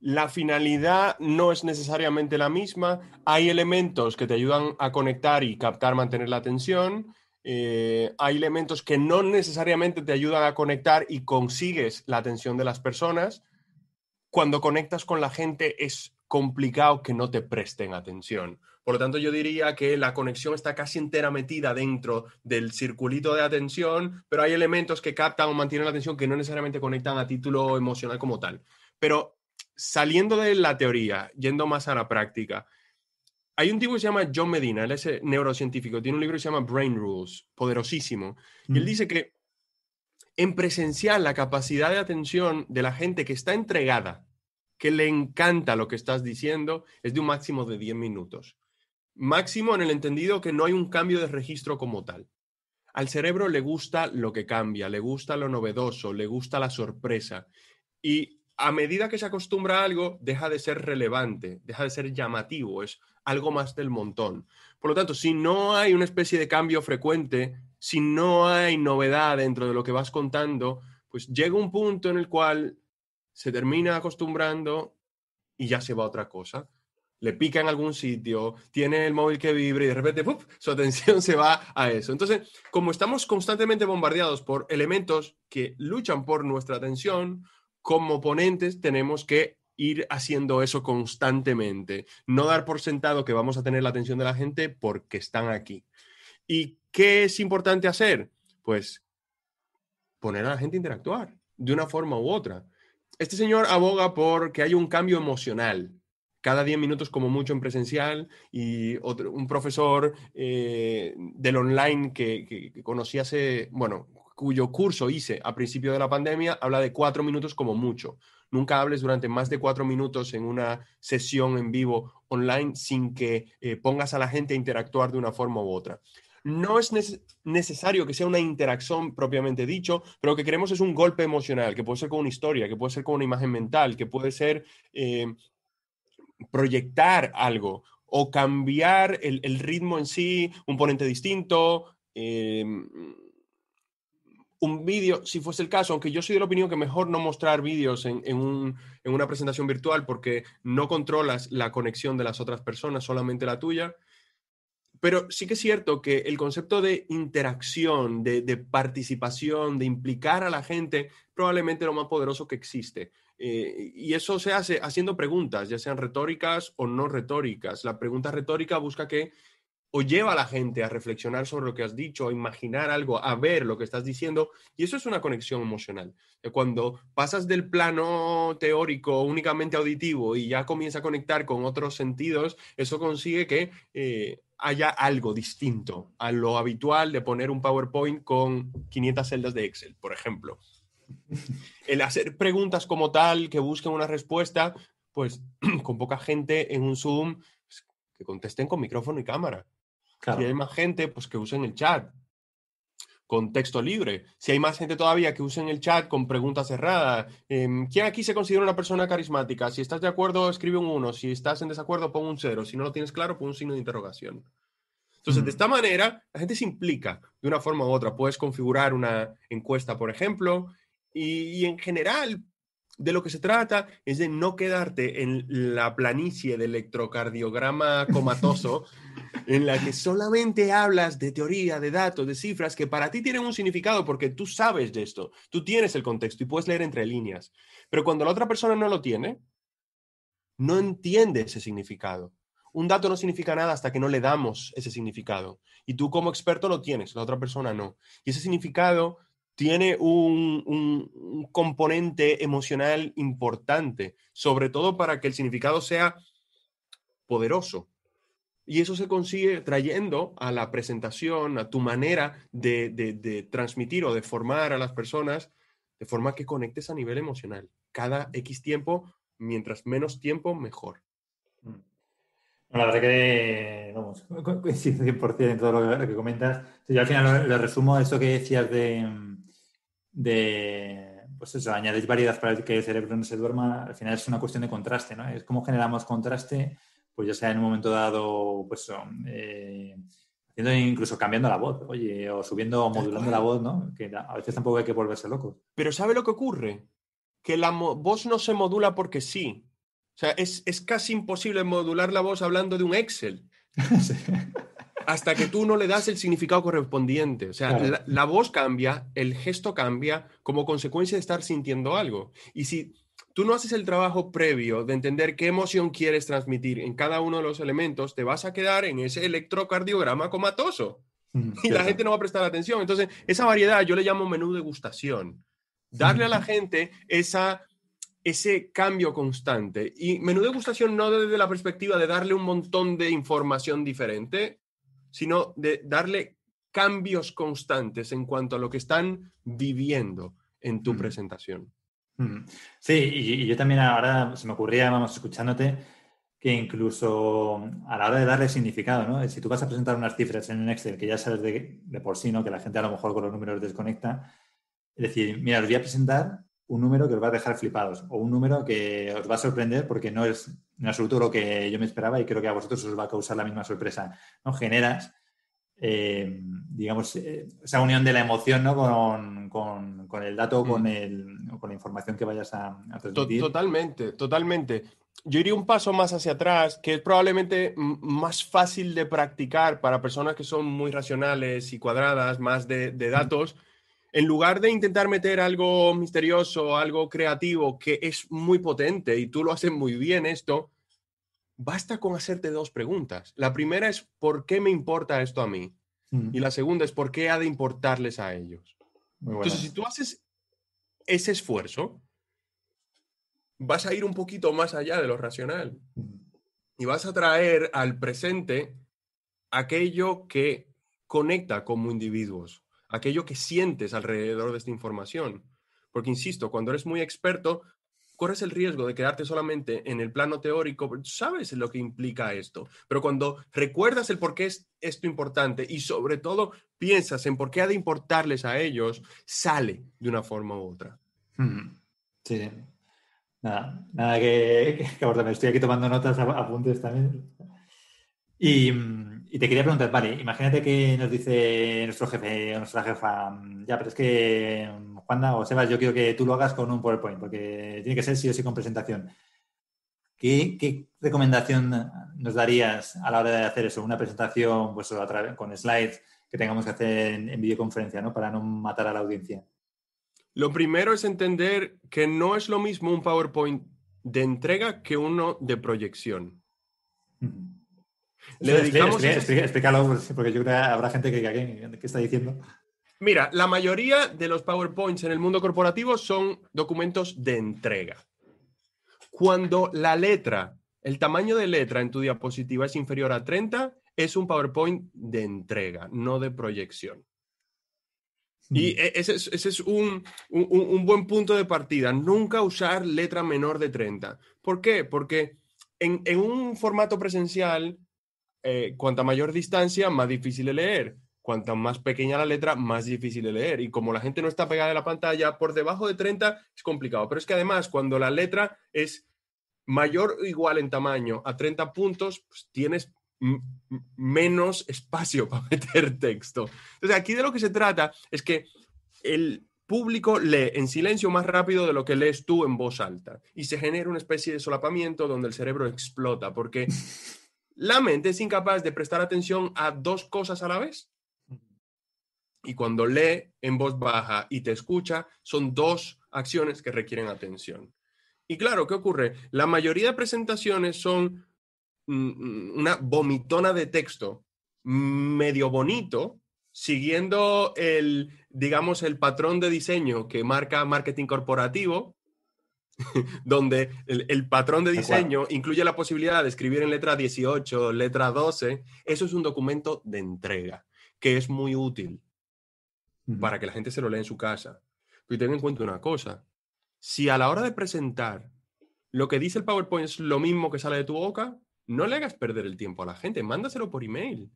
la finalidad no es necesariamente la misma. Hay elementos que te ayudan a conectar y captar, mantener la atención. Eh, hay elementos que no necesariamente te ayudan a conectar y consigues la atención de las personas. Cuando conectas con la gente es complicado que no te presten atención. Por lo tanto, yo diría que la conexión está casi entera metida dentro del circulito de atención, pero hay elementos que captan o mantienen la atención que no necesariamente conectan a título emocional como tal. Pero saliendo de la teoría, yendo más a la práctica, hay un tipo que se llama John Medina, él es eh, neurocientífico, tiene un libro que se llama Brain Rules, poderosísimo, y él dice que en presencial la capacidad de atención de la gente que está entregada, que le encanta lo que estás diciendo, es de un máximo de 10 minutos. Máximo en el entendido que no hay un cambio de registro como tal. Al cerebro le gusta lo que cambia, le gusta lo novedoso, le gusta la sorpresa. Y a medida que se acostumbra a algo, deja de ser relevante, deja de ser llamativo, es algo más del montón. Por lo tanto, si no hay una especie de cambio frecuente, si no hay novedad dentro de lo que vas contando, pues llega un punto en el cual se termina acostumbrando y ya se va a otra cosa. Le pica en algún sitio, tiene el móvil que vibra y de repente su atención se va a eso. Entonces, como estamos constantemente bombardeados por elementos que luchan por nuestra atención, como ponentes tenemos que ir haciendo eso constantemente, no dar por sentado que vamos a tener la atención de la gente porque están aquí. ¿Y qué es importante hacer? Pues poner a la gente a interactuar de una forma u otra. Este señor aboga por que haya un cambio emocional cada 10 minutos como mucho en presencial y un profesor eh, del online que, conocí hace, bueno, cuyo curso hice a principio de la pandemia, habla de cuatro minutos como mucho. Nunca hables durante más de cuatro minutos en una sesión en vivo online sin que eh, pongas a la gente a interactuar de una forma u otra. No es necesario que sea una interacción propiamente dicho, pero lo que queremos es un golpe emocional, que puede ser con una historia, que puede ser con una imagen mental, que puede ser em, proyectar algo o cambiar el, ritmo en sí, un ponente distinto. Em, un vídeo, si fuese el caso, aunque yo soy de la opinión que mejor no mostrar vídeos en, una presentación virtual porque no controlas la conexión de las otras personas, solamente la tuya. Pero sí que es cierto que el concepto de interacción, de, participación, de implicar a la gente, probablemente lo más poderoso que existe. Eh, y eso se hace haciendo preguntas, ya sean retóricas o no retóricas. La pregunta retórica busca que o lleva a la gente a reflexionar sobre lo que has dicho, a imaginar algo, a ver lo que estás diciendo. Y eso es una conexión emocional. Eh, cuando pasas del plano teórico únicamente auditivo y ya comienza a conectar con otros sentidos, eso consigue que eh, haya algo distinto a lo habitual de poner un PowerPoint con 500 celdas de Excel, por ejemplo. El hacer preguntas como tal que busquen una respuesta, pues con poca gente en un Zoom pues, que contesten con micrófono y cámara. Si hay más gente, pues que usen el chat con texto libre. Si hay más gente todavía que usen el chat con preguntas cerradas. Em, ¿Quién aquí se considera una persona carismática? Si estás de acuerdo, escribe un 1. Si estás en desacuerdo, pon un 0. Si no lo tienes claro, pon un signo de interrogación. Entonces, de esta manera, la gente se implica de una forma u otra. Puedes configurar una encuesta, por ejemplo, y, y en general, de lo que se trata es de no quedarte en la planicie del electrocardiograma comatoso en la que solamente hablas de teoría, de datos, de cifras que para ti tienen un significado porque tú sabes de esto, tú tienes el contexto y puedes leer entre líneas. Pero cuando la otra persona no lo tiene, no entiende ese significado. Un dato no significa nada hasta que no le damos ese significado. Y tú como experto lo tienes, la otra persona no. Y ese significado tiene un, componente emocional importante, sobre todo para que el significado sea poderoso, y eso se consigue trayendo a la presentación, a tu manera de, de, transmitir o de formar a las personas, de forma que conectes a nivel emocional. Cada X tiempo, mientras menos tiempo, mejor. Mm. La verdad que, vamos, coincido 100% en todo lo que, comentas. Yo al final le resumo eso que decías de, de pues eso, añadir variedad para que el cerebro no se duerma, al final es una cuestión de contraste, ¿no? Es cómo generamos contraste pues ya sea en un momento dado, pues um, eh, haciendo incluso cambiando la voz, oye, o subiendo o modulando la voz, ¿no? Que a veces tampoco hay que volverse loco. Pero ¿sabe lo que ocurre? Que la voz no se modula porque sí. O sea, es, casi imposible modular la voz hablando de un Excel. Hasta que tú no le das el significado correspondiente. O sea, la voz cambia, el gesto cambia como consecuencia de estar sintiendo algo. Y si tú no haces el trabajo previo de entender qué emoción quieres transmitir en cada uno de los elementos, te vas a quedar en ese electrocardiograma comatoso. Mm, y la gente no va a prestar atención. Entonces, esa variedad yo le llamo menú degustación. Darle a la mm. gente ese cambio constante. Y menú degustación no desde la perspectiva de darle un montón de información diferente, sino de darle cambios constantes en cuanto a lo que están viviendo en tu mm. presentación. Sí, y, yo también ahora se me ocurría, vamos, escuchándote, que incluso a la hora de darle significado, ¿no? Si tú vas a presentar unas cifras en un Excel que ya sabes de, por sí, ¿no? Que la gente a lo mejor con los números desconecta, es decir, mira, os voy a presentar un número que os va a dejar flipados o un número que os va a sorprender porque no es en absoluto lo que yo me esperaba y creo que a vosotros os va a causar la misma sorpresa. ¿no? Generas eh, digamos, eh, esa unión de la emoción con, el dato, con, con la información que vayas a, transmitir. Totalmente, totalmente. Yo iría un paso más hacia atrás, que es probablemente más fácil de practicar para personas que son muy racionales y cuadradas, más de, datos. En lugar de intentar meter algo misterioso, algo creativo, que es muy potente y tú lo haces muy bien esto, basta con hacerte dos preguntas. La primera es, ¿por qué me importa esto a mí? Mm. Y la segunda es, ¿por qué ha de importarles a ellos? Entonces, si tú haces ese esfuerzo, vas a ir un poquito más allá de lo racional mm. y vas a traer al presente aquello que conecta como individuos, aquello que sientes alrededor de esta información. Porque, insisto, cuando eres muy experto, corres el riesgo de quedarte solamente en el plano teórico, sabes lo que implica esto, pero cuando recuerdas el por qué es esto importante y sobre todo piensas en por qué ha de importarles a ellos, sale de una forma u otra. Hmm. Sí. Nada, nada que, que Estoy aquí tomando notas, apuntes también. Mm, y, te quería preguntar, vale, imagínate que nos dice nuestro jefe, o nuestra jefa, mm, ya, pero es que mm, o Sebas, yo quiero que tú lo hagas con un PowerPoint, porque tiene que ser sí o sí con presentación. ¿Qué, recomendación nos darías a la hora de hacer eso? Una presentación pues, con slides que tengamos que hacer en, videoconferencia, ¿no? Para no matar a la audiencia. Lo primero es entender que no es lo mismo un PowerPoint de entrega que uno de proyección. Le dedicamos explícalo, porque yo creo que habrá gente que, que, que está diciendo. Mira, la mayoría de los PowerPoints en el mundo corporativo son documentos de entrega. Cuando la letra, el tamaño de letra en tu diapositiva es inferior a 30, es un PowerPoint de entrega, no de proyección. Y mm. e-, ese es, un, buen punto de partida. Nunca usar letra menor de 30. ¿Por qué? Porque en, un formato presencial, eh, cuanta mayor distancia, más difícil de leer cuanta más pequeña la letra, más difícil de leer. Y como la gente no está pegada a la pantalla por debajo de 30, es complicado. Pero es que además, cuando la letra es mayor o igual en tamaño a 30 puntos, pues tienes menos espacio para meter texto. Entonces, aquí de lo que se trata es que el público lee en silencio más rápido de lo que lees tú en voz alta y se genera una especie de solapamiento donde el cerebro explota porque la mente es incapaz de prestar atención a dos cosas a la vez y cuando lee en voz baja y te escucha, son dos acciones que requieren atención. Y claro, ¿qué ocurre? La mayoría de presentaciones son mm, mm, una vomitona de texto medio bonito, siguiendo el, digamos, el patrón de diseño que marca marketing corporativo, donde el, el, patrón de diseño incluye la posibilidad de escribir en letra 18, letra 12. Eso es un documento de entrega que es muy útil para que la gente se lo lea en su casa. Y ten en cuenta una cosa, si a la hora de presentar lo que dice el PowerPoint es lo mismo que sale de tu boca, no le hagas perder el tiempo a la gente, mándaselo por email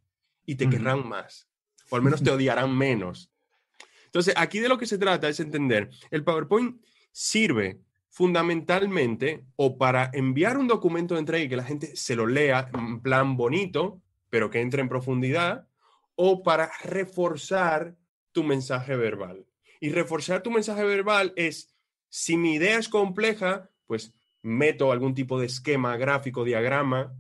y te querrán más, o al menos te odiarán menos. Entonces, aquí de lo que se trata es entender, el PowerPoint sirve fundamentalmente o para enviar un documento de entrega y que la gente se lo lea en plan bonito, pero que entre en profundidad, o para reforzar tu mensaje verbal. Y reforzar tu mensaje verbal es, si mi idea es compleja, pues meto algún tipo de esquema gráfico, diagrama,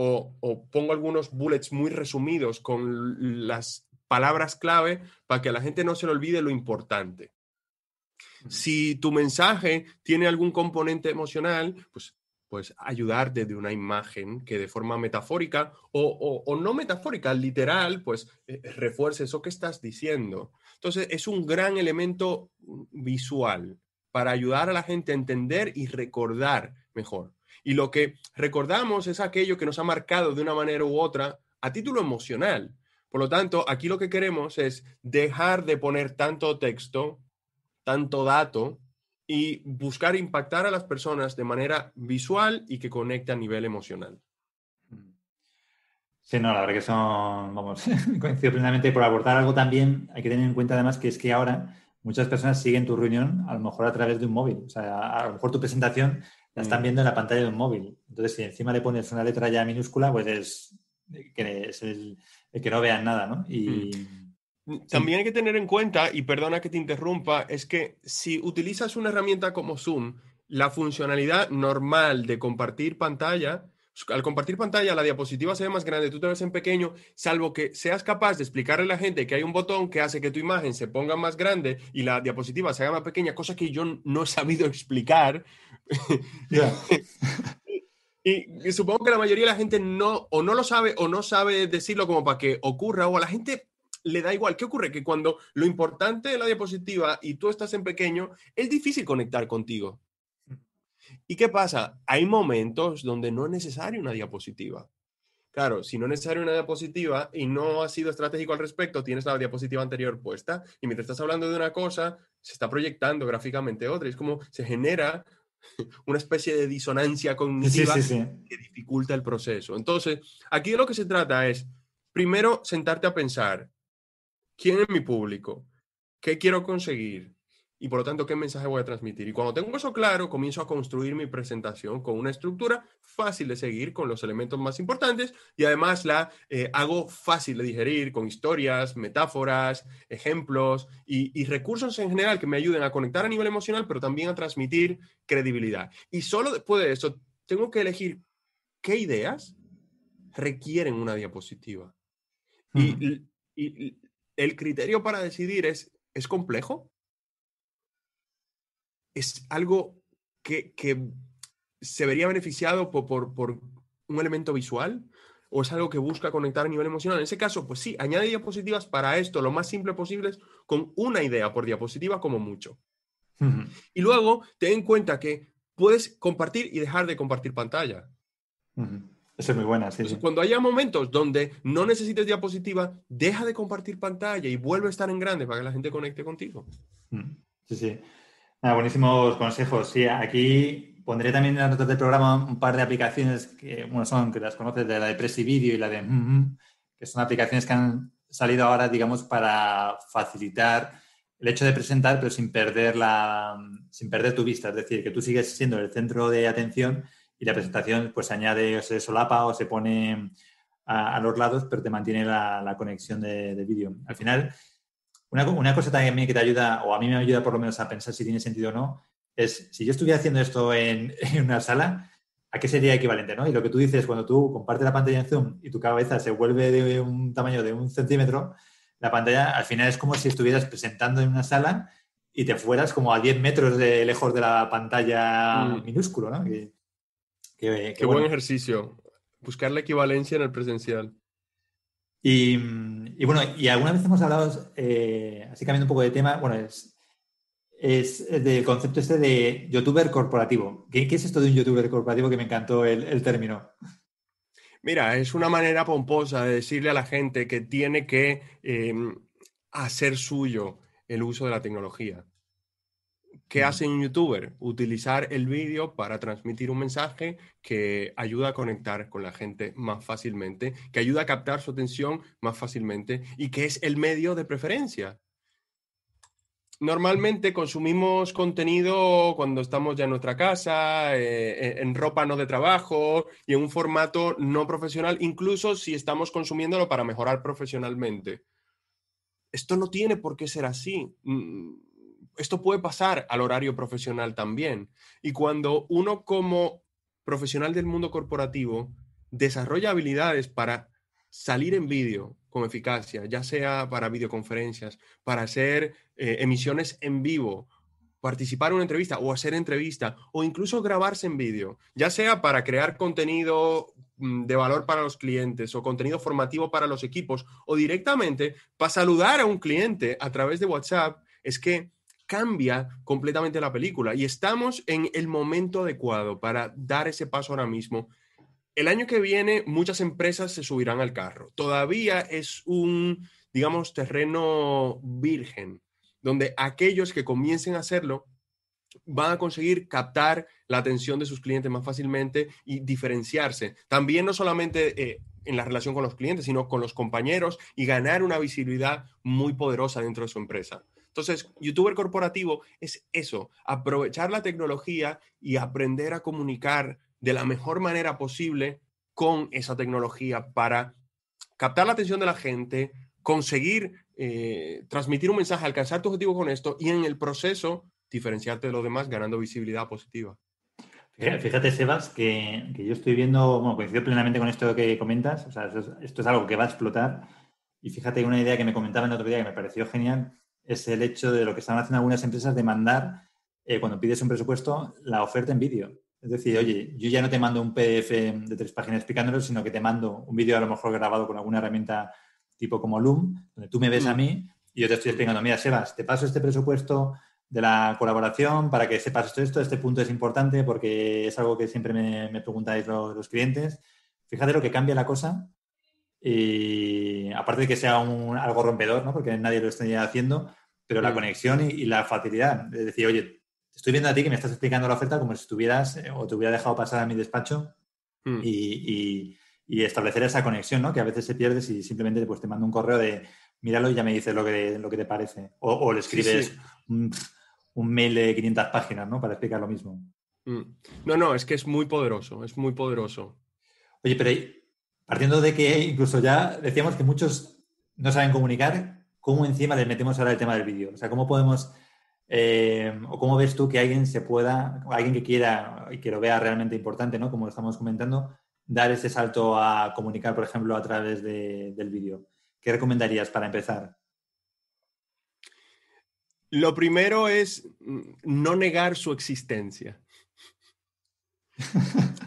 o, pongo algunos bullets muy resumidos con las palabras clave para que la gente no se le olvide lo importante. Si tu mensaje tiene algún componente emocional, pues pues ayudar desde una imagen que de forma metafórica o, no metafórica, literal, pues eh, refuerce eso que estás diciendo. Entonces es un gran elemento mm, visual para ayudar a la gente a entender y recordar mejor. Y lo que recordamos es aquello que nos ha marcado de una manera u otra a título emocional. Por lo tanto, aquí lo que queremos es dejar de poner tanto texto, tanto dato, y buscar impactar a las personas de manera visual y que conecte a nivel emocional. Mm. Sí, no, la verdad que son, vamos, coincido plenamente por abordar algo también. Hay que tener en cuenta además que es que ahora muchas personas siguen tu reunión a lo mejor a través de un móvil. O sea, a lo mejor tu presentación la están mm. viendo en la pantalla de un móvil. Entonces, si encima le pones una letra ya minúscula, pues es, que, es el, que no vean nada, ¿no? Y, mm. También hay que tener en cuenta, y perdona que te interrumpa, es que si utilizas una herramienta como Zoom, la funcionalidad normal de compartir pantalla, pues, al compartir pantalla la diapositiva se ve más grande, tú te ves en pequeño, salvo que seas capaz de explicarle a la gente que hay un botón que hace que tu imagen se ponga más grande y la diapositiva se haga más pequeña, cosa que yo no he sabido explicar. y, supongo que la mayoría de la gente no o no lo sabe o no sabe decirlo como para que ocurra o la gente le da igual. ¿Qué ocurre? Que cuando lo importante de la diapositiva y tú estás en pequeño, es difícil conectar contigo. ¿Y qué pasa? Hay momentos donde no es necesaria una diapositiva. Claro, si no es necesaria una diapositiva y no ha sido estratégico al respecto, tienes la diapositiva anterior puesta y mientras estás hablando de una cosa, se está proyectando gráficamente otra. Es como se genera una especie de disonancia cognitiva que dificulta el proceso. Entonces, aquí de lo que se trata es, primero, sentarte a pensar, ¿Quién es mi público? ¿Qué quiero conseguir? Y por lo tanto, ¿qué mensaje voy a transmitir? Y cuando tengo eso claro, comienzo a construir mi presentación con una estructura fácil de seguir, con los elementos más importantes, y además la eh, hago fácil de digerir, con historias, metáforas, ejemplos y, recursos en general que me ayuden a conectar a nivel emocional, pero también a transmitir credibilidad. Y solo después de eso, tengo que elegir qué ideas requieren una diapositiva. Y, y, el criterio para decidir es, es complejo. Es algo que, se vería beneficiado por, un elemento visual o es algo que busca conectar a nivel emocional. En ese caso, pues sí, añade diapositivas para esto lo más simple posible con una idea por diapositiva como mucho. Y luego, ten en cuenta que puedes compartir y dejar de compartir pantalla. Esa es muy buena, sí, Cuando haya momentos donde no necesites diapositiva, deja de compartir pantalla y vuelve a estar en grande para que la gente conecte contigo. Mm, sí, sí. buenísimos consejos. Sí, aquí pondré también en las notas del programa un par de aplicaciones que, bueno, son que las conoces, de la de Presi Video y la de mm, mm, que son aplicaciones que han salido ahora, digamos, para facilitar el hecho de presentar, pero sin perder sin perder tu vista. Es decir, que tú sigues siendo el centro de atención, y la presentación pues añade o se solapa o se pone a, los lados, pero te mantiene la, conexión de, vídeo. Al final, una, cosa también que te ayuda, o a mí me ayuda por lo menos a pensar si tiene sentido o no, es si yo estuviera haciendo esto en, una sala, ¿a qué sería equivalente? ¿no? Y lo que tú dices, cuando tú compartes la pantalla en Zoom y tu cabeza se vuelve de un tamaño de un centímetro, la pantalla al final es como si estuvieras presentando en una sala y te fueras como a 10 metros de lejos de la pantalla mm. minúsculo, ¿no? Qué, buen ejercicio. Buscar la equivalencia en el presencial. Y, bueno, y alguna vez hemos hablado, eh, así cambiando un poco de tema, bueno, es, es del concepto este de youtuber corporativo. ¿Qué, es esto de un youtuber corporativo que me encantó el, término? Mira, es una manera pomposa de decirle a la gente que tiene que em, hacer suyo el uso de la tecnología. ¿Qué hace un youtuber? Utilizar el vídeo para transmitir un mensaje que ayuda a conectar con la gente más fácilmente, que ayuda a captar su atención más fácilmente y que es el medio de preferencia. Normalmente consumimos contenido cuando estamos ya en nuestra casa, eh, eh, en ropa no de trabajo y en un formato no profesional, incluso si estamos consumiéndolo para mejorar profesionalmente. Esto no tiene por qué ser así. Mm, esto puede pasar al horario profesional también. Y cuando uno como profesional del mundo corporativo desarrolla habilidades para salir en vídeo con eficacia, ya sea para videoconferencias, para hacer eh, emisiones en vivo, participar en una entrevista o hacer entrevista o incluso grabarse en vídeo, ya sea para crear contenido mm, de valor para los clientes o contenido formativo para los equipos o directamente para saludar a un cliente a través de WhatsApp, es que cambia completamente la película y estamos en el momento adecuado para dar ese paso ahora mismo. El año que viene muchas empresas se subirán al carro. Todavía es un, digamos, terreno virgen, donde aquellos que comiencen a hacerlo van a conseguir captar la atención de sus clientes más fácilmente y diferenciarse. También no solamente eh, en la relación con los clientes, sino con los compañeros y ganar una visibilidad muy poderosa dentro de su empresa. Entonces, youtuber corporativo es eso, aprovechar la tecnología y aprender a comunicar de la mejor manera posible con esa tecnología para captar la atención de la gente, conseguir eh, transmitir un mensaje, alcanzar tu objetivo con esto y en el proceso diferenciarte de los demás ganando visibilidad positiva. Fíjate, Sebas, que, yo estoy viendo, bueno, coincido plenamente con esto que comentas, o sea, esto es, algo que va a explotar. Y fíjate, una idea que me comentaba el otro día que me pareció genial, es el hecho de lo que están haciendo algunas empresas de mandar, eh, cuando pides un presupuesto, la oferta en vídeo. Es decir, oye, yo ya no te mando un PDF de tres páginas explicándolo, sino que te mando un vídeo a lo mejor grabado con alguna herramienta tipo como Loom, donde tú me ves a mm. mí y yo te estoy explicando, mira, Sebas, te paso este presupuesto de la colaboración para que sepas esto, este punto es importante porque es algo que siempre me, preguntáis los, clientes. Fíjate lo que cambia la cosa y aparte de que sea algo rompedor, ¿no? porque nadie lo estaría haciendo, pero la mm. conexión y, la facilidad. Es decir, oye, estoy viendo a ti que me estás explicando la oferta como si estuvieras eh, o te hubiera dejado pasar a mi despacho mm. y, establecer esa conexión, ¿no? Que a veces se pierde si simplemente pues, te mando un correo de míralo y ya me dices lo que, lo que te parece. O, le escribes Un, mail de 500 páginas, ¿no? Para explicar lo mismo. Mm. No, no, es que es muy poderoso, es muy poderoso. Oye, pero partiendo de que incluso ya decíamos que muchos no saben comunicar, cómo encima les metemos ahora el tema del vídeo. O sea, cómo podemos, eh, o cómo ves tú que alguien se pueda, alguien que quiera y que lo vea realmente importante, ¿no? Como lo estamos comentando, dar ese salto a comunicar, por ejemplo, a través del vídeo. ¿Qué recomendarías para empezar? Lo primero es no negar su existencia.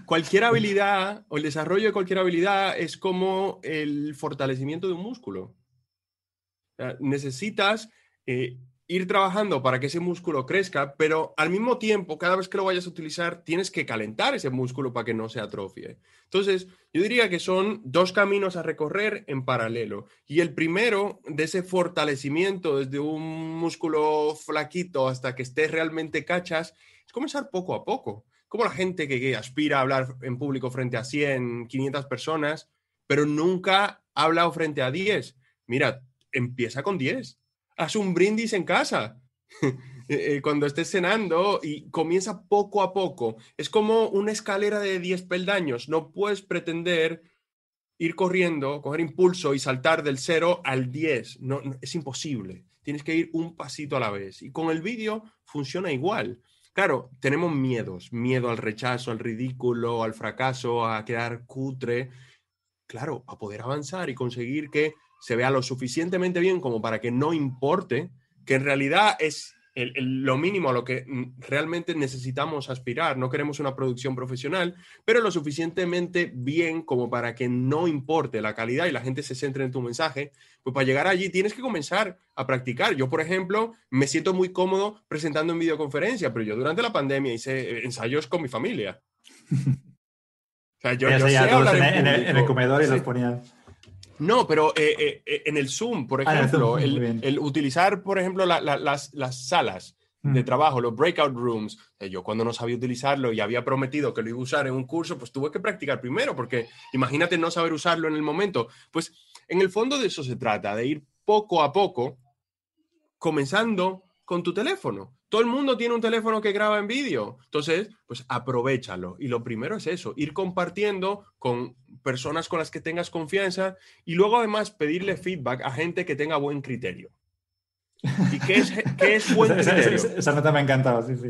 cualquier habilidad o el desarrollo de cualquier habilidad es como el fortalecimiento de un músculo necesitas eh, ir trabajando para que ese músculo crezca, pero al mismo tiempo, cada vez que lo vayas a utilizar, tienes que calentar ese músculo para que no se atrofie. Entonces, yo diría que son dos caminos a recorrer en paralelo. Y el primero, de ese fortalecimiento desde un músculo flaquito hasta que estés realmente cachas, es comenzar poco a poco. Como la gente que, que aspira a hablar en público frente a 100, 500 personas, pero nunca ha hablado frente a 10. Mira, empieza con 10. Haz un brindis en casa. Eh, eh, cuando estés cenando y comienza poco a poco. Es como una escalera de 10 peldaños. No puedes pretender ir corriendo, coger impulso y saltar del 0 al 10. es imposible. Tienes que ir un pasito a la vez. Y con el vídeo funciona igual. Claro, tenemos miedos, miedo al rechazo, al ridículo, al fracaso, a quedar cutre. Claro, a poder avanzar y conseguir que se vea lo suficientemente bien como para que no importe, que en realidad es lo mínimo a lo que mm, realmente necesitamos aspirar. No queremos una producción profesional, pero lo suficientemente bien como para que no importe la calidad y la gente se centre en tu mensaje. Pues para llegar allí tienes que comenzar a practicar. Yo, por ejemplo, me siento muy cómodo presentando en videoconferencia, pero yo durante la pandemia hice eh, ensayos con mi familia. O sea, yo, en, el, comedor y los ponía. No, pero eh, eh, eh, en el Zoom, por ah, ejemplo, el, utilizar, por ejemplo, las, salas de mm. trabajo, los breakout rooms, yo cuando no sabía utilizarlo y había prometido que lo iba a usar en un curso, pues tuve que practicar primero, porque imagínate no saber usarlo en el momento. Pues en el fondo de eso se trata, de ir poco a poco, comenzando con tu teléfono. Todo el mundo tiene un teléfono que graba en vídeo. Entonces, pues aprovechalo. Y lo primero es eso, ir compartiendo con personas con las que tengas confianza y luego además pedirle feedback a gente que tenga buen criterio. ¿Y qué es, buen criterio? Esa, nota me ha encantado, sí, sí.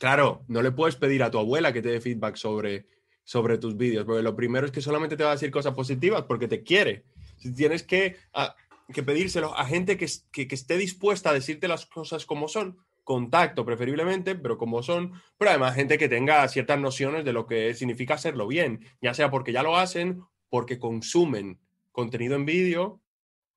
Claro, no le puedes pedir a tu abuela que te dé feedback sobre, sobre tus vídeos, porque lo primero es que solamente te va a decir cosas positivas porque te quiere. Si tienes que... Ah, pedírselo a gente que, esté dispuesta a decirte las cosas como son, contacto preferiblemente, pero como son, pero además gente que tenga ciertas nociones de lo que significa hacerlo bien, ya sea porque ya lo hacen, porque consumen contenido en vídeo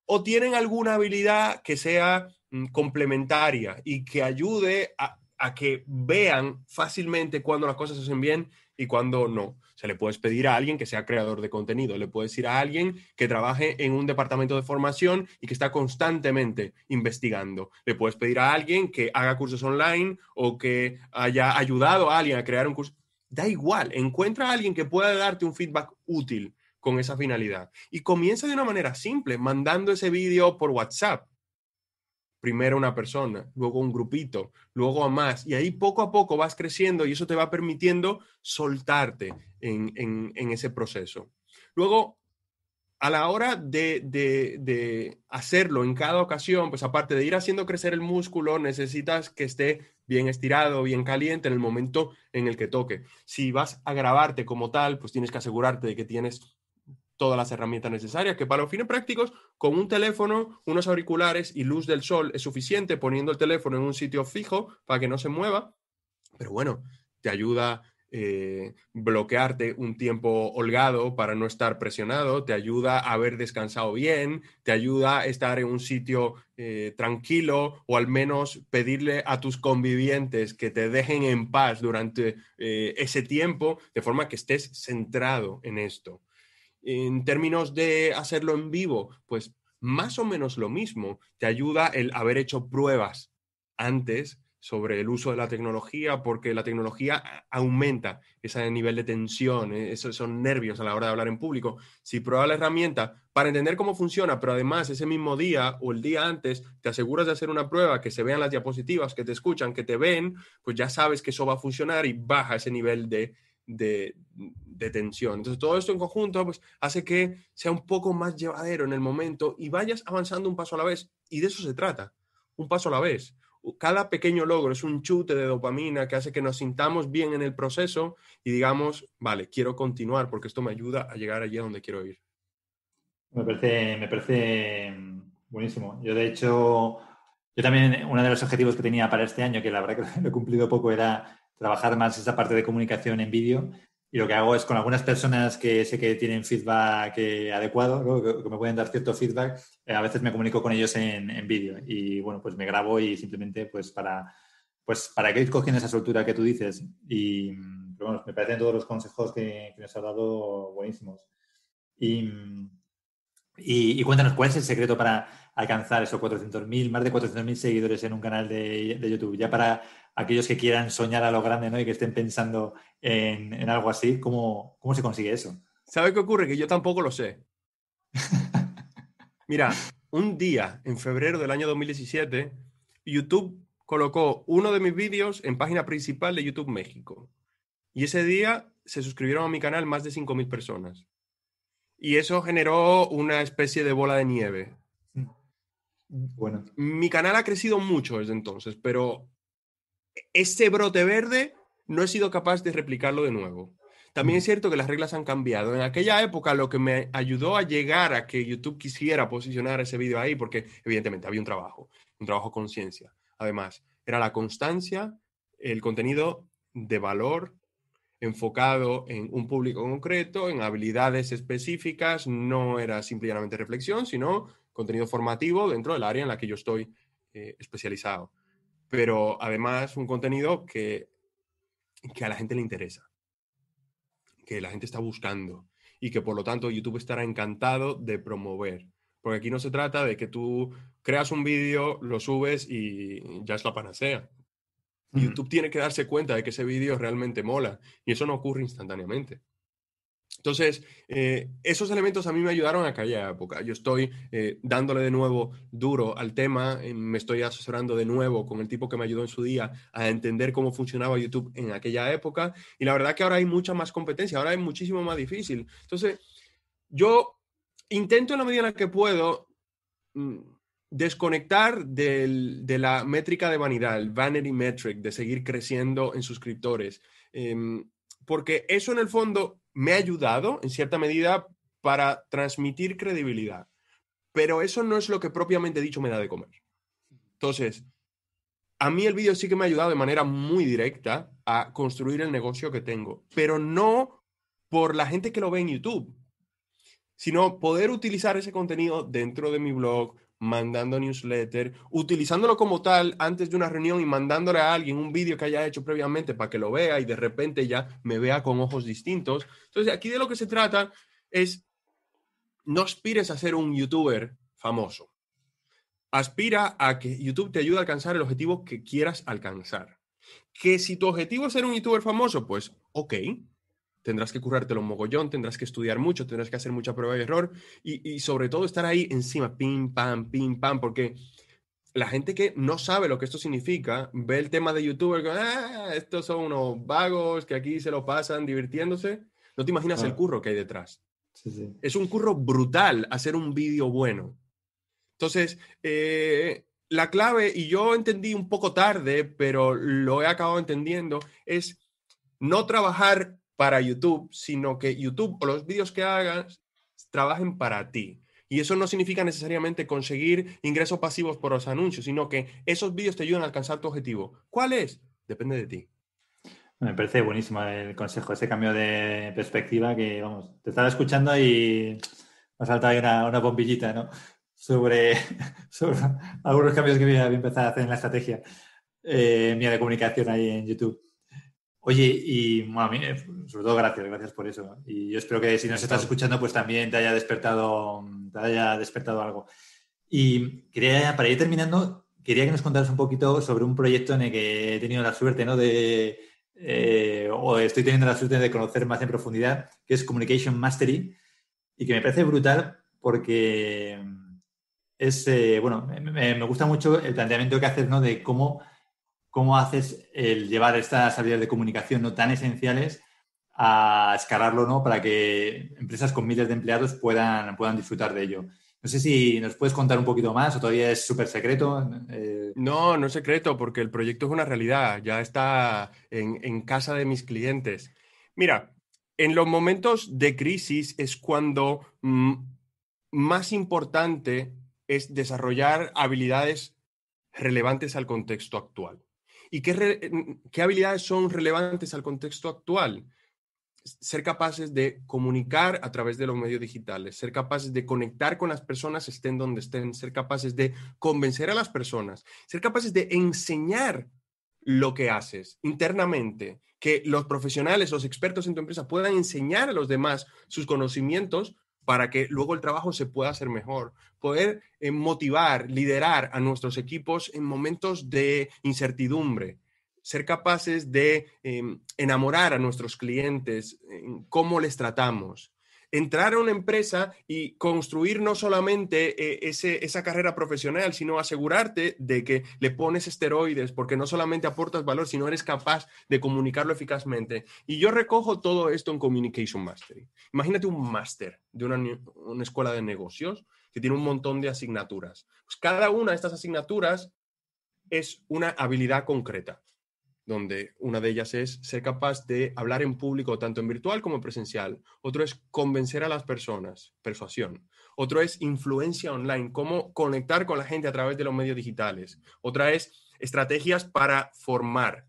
o tienen alguna habilidad que sea mm, complementaria y que ayude a, a que vean fácilmente cuando las cosas se hacen bien y cuando no sea, le puedes pedir a alguien que sea creador de contenido, le puedes ir a alguien que trabaje en un departamento de formación y que está constantemente investigando, le puedes pedir a alguien que haga cursos online o que haya ayudado a alguien a crear un curso. Da igual, encuentra a alguien que pueda darte un feedback útil con esa finalidad. Y comienza de una manera simple, mandando ese vídeo por WhatsApp primero una persona, luego un grupito, luego a más, y ahí poco a poco vas creciendo y eso te va permitiendo soltarte en, en, ese proceso. Luego, a la hora de, de, hacerlo en cada ocasión, pues aparte de ir haciendo crecer el músculo, necesitas que esté bien estirado, bien caliente en el momento en el que toque. Si vas a grabarte como tal, pues tienes que asegurarte de que tienes todas las herramientas necesarias, que para los fines prácticos, con un teléfono, unos auriculares y luz del sol es suficiente, poniendo el teléfono en un sitio fijo para que no se mueva, pero bueno, te ayuda eh, bloquearte un tiempo holgado para no estar presionado, te ayuda a haber descansado bien, te ayuda a estar en un sitio eh, tranquilo o al menos pedirle a tus convivientes que te dejen en paz durante eh, ese tiempo, de forma que estés centrado en esto. En términos de hacerlo en vivo, pues más o menos lo mismo. Te ayuda el haber hecho pruebas antes sobre el uso de la tecnología, porque la tecnología aumenta ese nivel de tensión, e, esos son nervios a la hora de hablar en público. Si pruebas la herramienta para entender cómo funciona, pero además ese mismo día o el día antes te aseguras de hacer una prueba, que se vean las diapositivas, que te escuchan, que te ven, pues ya sabes que eso va a funcionar y baja ese nivel de de, tensión. Entonces, todo esto en conjunto pues, hace que sea un poco más llevadero en el momento y vayas avanzando un paso a la vez. Y de eso se trata, un paso a la vez. Cada pequeño logro es un chute de dopamina que hace que nos sintamos bien en el proceso y digamos, vale, quiero continuar porque esto me ayuda a llegar allí a donde quiero ir. Me parece, me parece mm, buenísimo. Yo, de hecho, yo también, uno de los objetivos que tenía para este año, que la verdad que lo he cumplido poco, era trabajar más esa parte de comunicación en vídeo. Y lo que hago es con algunas personas que sé que tienen feedback eh, adecuado, que me pueden dar cierto feedback, eh, a veces me comunico con ellos en, vídeo. Y bueno, pues me grabo y simplemente pues para, pues para que ir cogiendo esa soltura que tú dices. Y bueno, mm, me parecen todos los consejos que, nos has dado buenísimos. Mm, y, cuéntanos, ¿cuál es el secreto para alcanzar esos 400.000, más de 400.000 seguidores en un canal de YouTube? Ya para aquellos que quieran soñar a lo grande ¿no? y que estén pensando en, algo así, ¿cómo, ¿cómo se consigue eso? ¿Sabe qué ocurre? Que yo tampoco lo sé. Mira, un día en febrero del año 2017, YouTube colocó uno de mis vídeos en página principal de YouTube México. Y ese día se suscribieron a mi canal más de 5.000 personas. Y eso generó una especie de bola de nieve. Mm. Bueno. Mi canal ha crecido mucho desde entonces, pero ese brote verde no he sido capaz de replicarlo de nuevo. También es mm. cierto que las reglas han cambiado. En aquella época lo que me ayudó a llegar a que YouTube quisiera posicionar ese vídeo ahí, porque evidentemente había un trabajo, un trabajo con ciencia. Además, era la constancia, el contenido de valor enfocado en un público concreto, en habilidades específicas, no era simplemente reflexión, sino contenido formativo dentro del área en la que yo estoy eh, especializado pero además un contenido que, a la gente le interesa, que la gente está buscando y que por lo tanto YouTube estará encantado de promover. Porque aquí no se trata de que tú creas un vídeo, lo subes y ya es la panacea. YouTube tiene que darse cuenta de que ese vídeo realmente mola y eso no ocurre instantáneamente. Entonces, eh, esos elementos a mí me ayudaron a aquella época. Yo estoy eh, dándole de nuevo duro al tema, eh, me estoy asesorando de nuevo con el tipo que me ayudó en su día a entender cómo funcionaba YouTube en aquella época. Y la verdad que ahora hay mucha más competencia, ahora es muchísimo más difícil. Entonces, yo intento en la medida en la que puedo mm, desconectar del, de la métrica de vanidad, el vanity metric, de seguir creciendo en suscriptores. Em, porque eso en el fondo me ha ayudado en cierta medida para transmitir credibilidad, pero eso no es lo que propiamente dicho me da de comer. Entonces, a mí el vídeo sí que me ha ayudado de manera muy directa a construir el negocio que tengo, pero no por la gente que lo ve en YouTube, sino poder utilizar ese contenido dentro de mi blog, mandando newsletter, utilizándolo como tal antes de una reunión y mandándole a alguien un vídeo que haya hecho previamente para que lo vea y de repente ya me vea con ojos distintos. Entonces, aquí de lo que se trata es, no aspires a ser un youtuber famoso. Aspira a que YouTube te ayude a alcanzar el objetivo que quieras alcanzar. Que si tu objetivo es ser un youtuber famoso, pues ok, tendrás que currártelo mogollón, tendrás que estudiar mucho, tendrás que hacer mucha prueba y error y, sobre todo estar ahí encima, pim, pam, pim, pam, porque la gente que no sabe lo que esto significa ve el tema de YouTube que, ah, estos son unos vagos que aquí se lo pasan divirtiéndose. No te imaginas el curro que hay detrás. Es un curro brutal hacer un vídeo bueno. Entonces, eh, la clave, y yo entendí un poco tarde, pero lo he acabado entendiendo, es no trabajar para YouTube, sino que YouTube o los vídeos que hagas trabajen para ti. Y eso no significa necesariamente conseguir ingresos pasivos por los anuncios, sino que esos vídeos te ayudan a alcanzar tu objetivo. ¿Cuál es? Depende de ti. Me parece buenísimo el consejo, ese cambio de perspectiva que, vamos, te estaba escuchando y me ha saltado ahí una, bombillita, ¿no? Sobre, algunos cambios que voy a empezar a hacer en la estrategia eh, mía de comunicación ahí en YouTube. Oye, y bueno, eh, sobre todo gracias, gracias por eso. Y yo espero que si nos estás escuchando, pues también te haya despertado, te haya despertado algo. Y quería, para ir terminando, quería que nos contaras un poquito sobre un proyecto en el que he tenido la suerte, ¿no? De, eh, o estoy teniendo la suerte de conocer más en profundidad, que es Communication Mastery, y que me parece brutal porque es, eh, bueno, me, gusta mucho el planteamiento que haces, ¿no? De cómo ¿Cómo haces el llevar estas habilidades de comunicación no tan esenciales a escalarlo para que empresas con miles de empleados puedan, puedan disfrutar de ello? No sé si nos puedes contar un poquito más o todavía es súper secreto. Eh. No, no es secreto porque el proyecto es una realidad, ya está en, casa de mis clientes. Mira, en los momentos de crisis es cuando mm, más importante es desarrollar habilidades relevantes al contexto actual y qué, habilidades son relevantes al contexto actual. Ser capaces de comunicar a través de los medios digitales, ser capaces de conectar con las personas estén donde estén, ser capaces de convencer a las personas, ser capaces de enseñar lo que haces internamente, que los profesionales, los expertos en tu empresa puedan enseñar a los demás sus conocimientos para que luego el trabajo se pueda hacer mejor, poder eh, motivar, liderar a nuestros equipos en momentos de incertidumbre, ser capaces de em, enamorar a nuestros clientes en cómo les tratamos, entrar a una empresa y construir no solamente eh, esa carrera profesional, sino asegurarte de que le pones esteroides, porque no solamente aportas valor, sino eres capaz de comunicarlo eficazmente. Y yo recojo todo esto en Communication Mastery. Imagínate un máster de una, escuela de negocios que tiene un montón de asignaturas. Pues cada una de estas asignaturas es una habilidad concreta donde una de ellas es ser capaz de hablar en público tanto en virtual como presencial. Otro es convencer a las personas, persuasión. Otro es influencia online, cómo conectar con la gente a través de los medios digitales. Otra es estrategias para formar,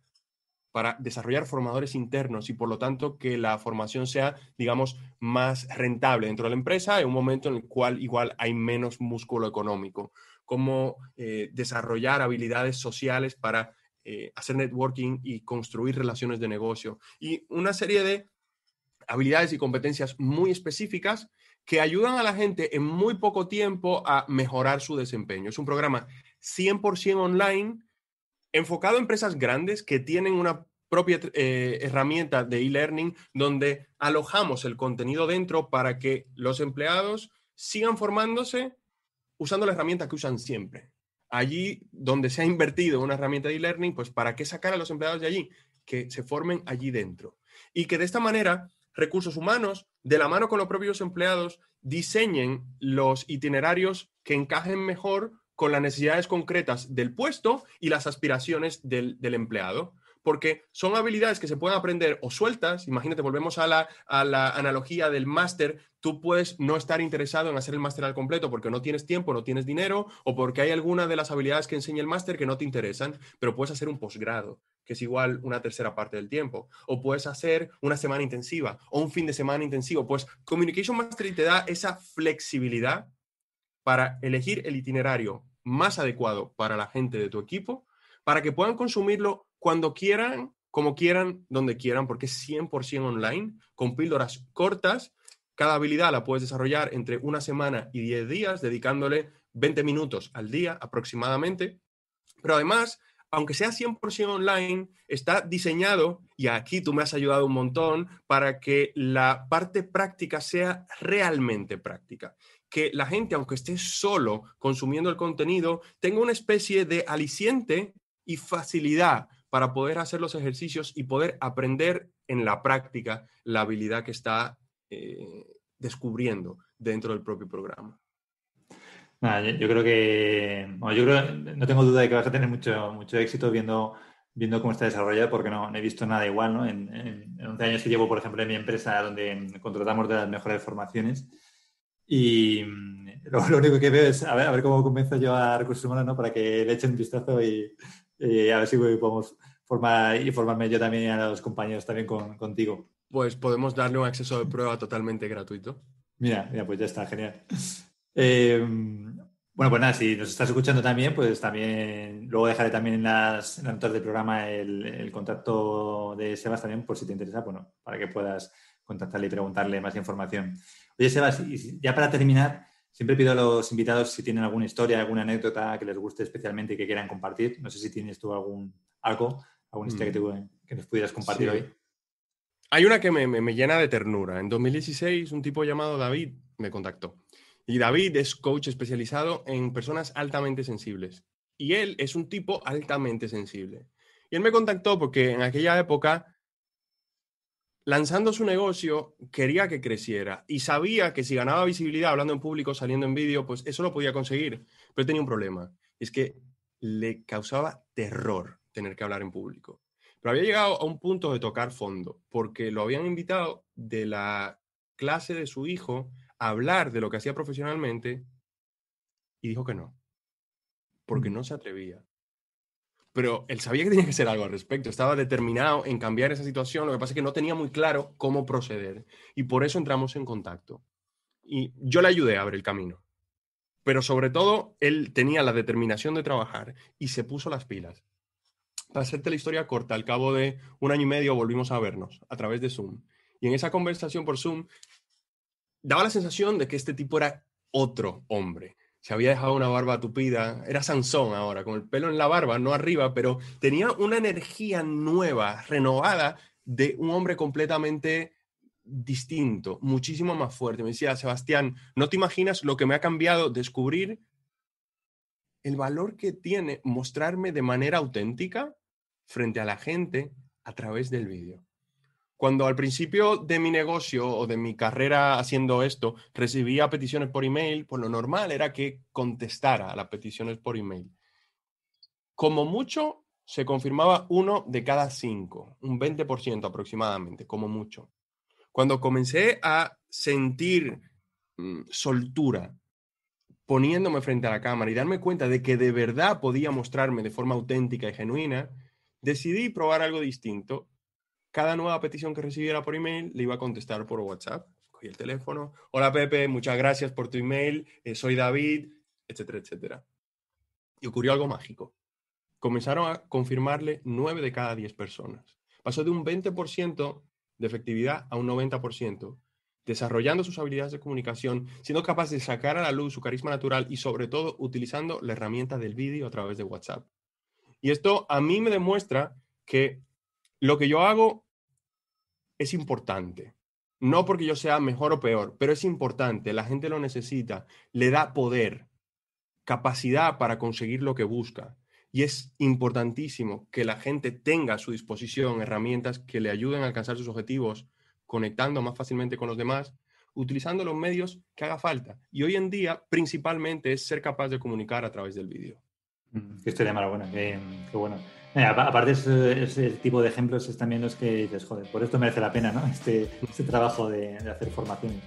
para desarrollar formadores internos y por lo tanto que la formación sea, digamos, más rentable dentro de la empresa en un momento en el cual igual hay menos músculo económico. Cómo eh, desarrollar habilidades sociales para eh, hacer networking y construir relaciones de negocio. Y una serie de habilidades y competencias muy específicas que ayudan a la gente en muy poco tiempo a mejorar su desempeño. Es un programa 100% online enfocado a empresas grandes que tienen una propia eh, herramienta de e-learning donde alojamos el contenido dentro para que los empleados sigan formándose usando la herramienta que usan siempre allí donde se ha invertido una herramienta de e-learning, pues ¿para qué sacar a los empleados de allí? Que se formen allí dentro. Y que de esta manera recursos humanos, de la mano con los propios empleados, diseñen los itinerarios que encajen mejor con las necesidades concretas del puesto y las aspiraciones del, del empleado porque son habilidades que se pueden aprender o sueltas. Imagínate, volvemos a la, a la analogía del máster. Tú puedes no estar interesado en hacer el máster al completo porque no tienes tiempo, no tienes dinero o porque hay alguna de las habilidades que enseña el máster que no te interesan, pero puedes hacer un posgrado que es igual una tercera parte del tiempo, o puedes hacer una semana intensiva o un fin de semana intensivo. Pues Communication Mastery te da esa flexibilidad para elegir el itinerario más adecuado para la gente de tu equipo, para que puedan consumirlo cuando quieran, como quieran, donde quieran, porque es 100% online, con píldoras cortas. Cada habilidad la puedes desarrollar entre una semana y 10 días, dedicándole 20 minutos al día aproximadamente. Pero además, aunque sea 100% online, está diseñado, y aquí tú me has ayudado un montón, para que la parte práctica sea realmente práctica. Que la gente, aunque esté solo consumiendo el contenido, tenga una especie de aliciente y facilidad para poder hacer los ejercicios y poder aprender en la práctica la habilidad que está eh, descubriendo dentro del propio programa. yo, creo que, yo no tengo duda de que vas a tener mucho, mucho éxito viendo, viendo cómo está desarrollado, porque no, he visto nada igual. ¿no? En, en, 11 años que llevo, por ejemplo, en mi empresa, donde contratamos de las mejores formaciones, y mm, lo, único que veo es a ver, a ver cómo convenzo yo a recursos humanos ¿no? para que le echen un vistazo y a ver si podemos formar y formarme yo también y a los compañeros también contigo. Pues podemos darle un acceso de prueba totalmente gratuito. Mira, mira, pues ya está, genial. Eh, bueno, pues nada, si nos estás escuchando también, pues también luego dejaré también en las, notas del programa el, contacto de Sebas también, por si te interesa, bueno, para que puedas contactarle y preguntarle más información. Oye, Sebas, y ya para terminar, Siempre pido a los invitados si tienen alguna historia, alguna anécdota que les guste especialmente y que quieran compartir. No sé si tienes tú algún algo, alguna historia que, mm. nos pudieras compartir hoy. Hay una que me, llena de ternura. En 2016, un tipo llamado David me contactó. Y David es coach especializado en personas altamente sensibles. Y él es un tipo altamente sensible. Y él me contactó porque en aquella época lanzando su negocio, quería que creciera y sabía que si ganaba visibilidad hablando en público, saliendo en vídeo, pues eso lo podía conseguir. Pero tenía un problema. Es que le causaba terror tener que hablar en público. Pero había llegado a un punto de tocar fondo, porque lo habían invitado de la clase de su hijo a hablar de lo que hacía profesionalmente y dijo que no, porque no se atrevía pero él sabía que tenía que hacer algo al respecto, estaba determinado en cambiar esa situación, lo que pasa es que no tenía muy claro cómo proceder y por eso entramos en contacto. Y yo le ayudé a abrir el camino, pero sobre todo él tenía la determinación de trabajar y se puso las pilas. Para hacerte la historia corta, al cabo de un año y medio volvimos a vernos a través de Zoom. Y en esa conversación por Zoom daba la sensación de que este tipo era otro hombre se había dejado una barba tupida, era Sansón ahora, con el pelo en la barba, no arriba, pero tenía una energía nueva, renovada, de un hombre completamente distinto, muchísimo más fuerte. Me decía, Sebastián, no te imaginas lo que me ha cambiado descubrir el valor que tiene mostrarme de manera auténtica frente a la gente a través del vídeo. Cuando al principio de mi negocio o de mi carrera haciendo esto recibía peticiones por email, pues lo normal era que contestara a las peticiones por email. Como mucho, se confirmaba uno de cada cinco, un 20% aproximadamente, como mucho. Cuando comencé a sentir mm, soltura poniéndome frente a la cámara y darme cuenta de que de verdad podía mostrarme de forma auténtica y genuina, decidí probar algo distinto cada nueva petición que recibiera por email le iba a contestar por WhatsApp. Cogí el teléfono. Hola Pepe, muchas gracias por tu email. Eh, soy David, etcétera, etcétera. Y ocurrió algo mágico. Comenzaron a confirmarle nueve de cada diez personas. Pasó de un 20% de efectividad a un 90%, desarrollando sus habilidades de comunicación, siendo capaz de sacar a la luz su carisma natural y sobre todo utilizando la herramienta del vídeo a través de WhatsApp. Y esto a mí me demuestra que lo que yo hago es importante. No porque yo sea mejor o peor, pero es importante, la gente lo necesita, le da poder, capacidad para conseguir lo que busca. Y es importantísimo que la gente tenga a su disposición herramientas que le ayuden a alcanzar sus objetivos, conectando más fácilmente con los demás, utilizando los medios que haga falta. Y hoy en día, principalmente, es ser capaz de comunicar a través del vídeo. Mm, qué historia de maravilla, em, qué bueno. Eh, aparte, ese, eh, tipo de ejemplos es también los que dices, joder, por esto merece la pena, ¿no? Este, este, trabajo de, hacer formación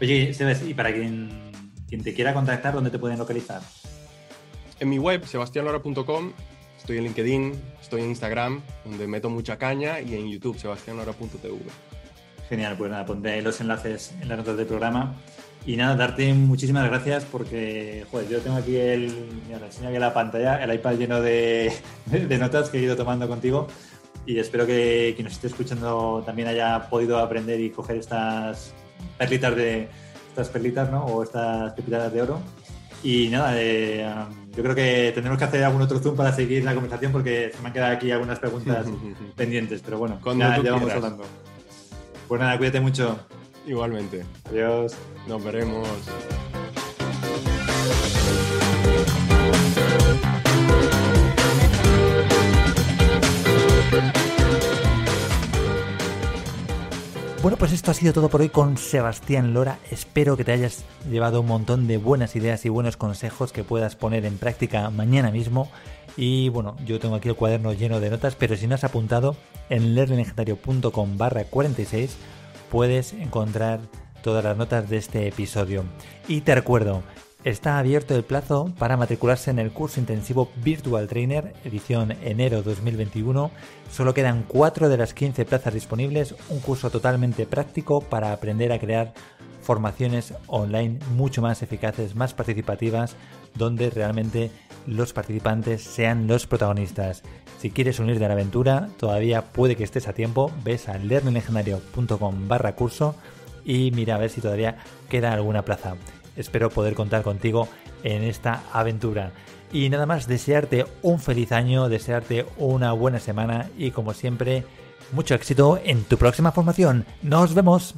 Oye, y para quien, quien te quiera contactar, ¿dónde te pueden localizar? En mi web, sebastianlora.com, estoy en LinkedIn, estoy en Instagram, donde meto mucha caña, y en YouTube, sebastianlora.tv. Genial, pues nada, pondré los enlaces en las notas del programa. Y nada, darte muchísimas gracias porque, joder, yo tengo aquí el, mira, enseño aquí la pantalla, el iPad lleno de, de, notas que he ido tomando contigo y espero que quien nos esté escuchando también haya podido aprender y coger estas perlitas de, estas perlitas, ¿no? O estas pepitas de oro. Y nada, eh, yo creo que tendremos que hacer algún otro zoom para seguir la conversación porque se me han quedado aquí algunas preguntas pendientes, pero bueno, ya vamos hablando. Pues nada, cuídate mucho. Igualmente. Adiós. Nos veremos. Bueno, pues esto ha sido todo por hoy con Sebastián Lora. Espero que te hayas llevado un montón de buenas ideas y buenos consejos que puedas poner en práctica mañana mismo. Y bueno, yo tengo aquí el cuaderno lleno de notas, pero si no has apuntado, en learnlegendario.com barra 46 puedes encontrar todas las notas de este episodio. Y te recuerdo, está abierto el plazo para matricularse en el curso intensivo Virtual Trainer, edición enero 2021. Solo quedan 4 de las 15 plazas disponibles, un curso totalmente práctico para aprender a crear formaciones online mucho más eficaces, más participativas, donde realmente los participantes sean los protagonistas. Si quieres unirte a la aventura, todavía puede que estés a tiempo. Ves a learninglegendario.com barra curso y mira a ver si todavía queda alguna plaza. Espero poder contar contigo en esta aventura. Y nada más, desearte un feliz año, desearte una buena semana y como siempre, mucho éxito en tu próxima formación. Nos vemos.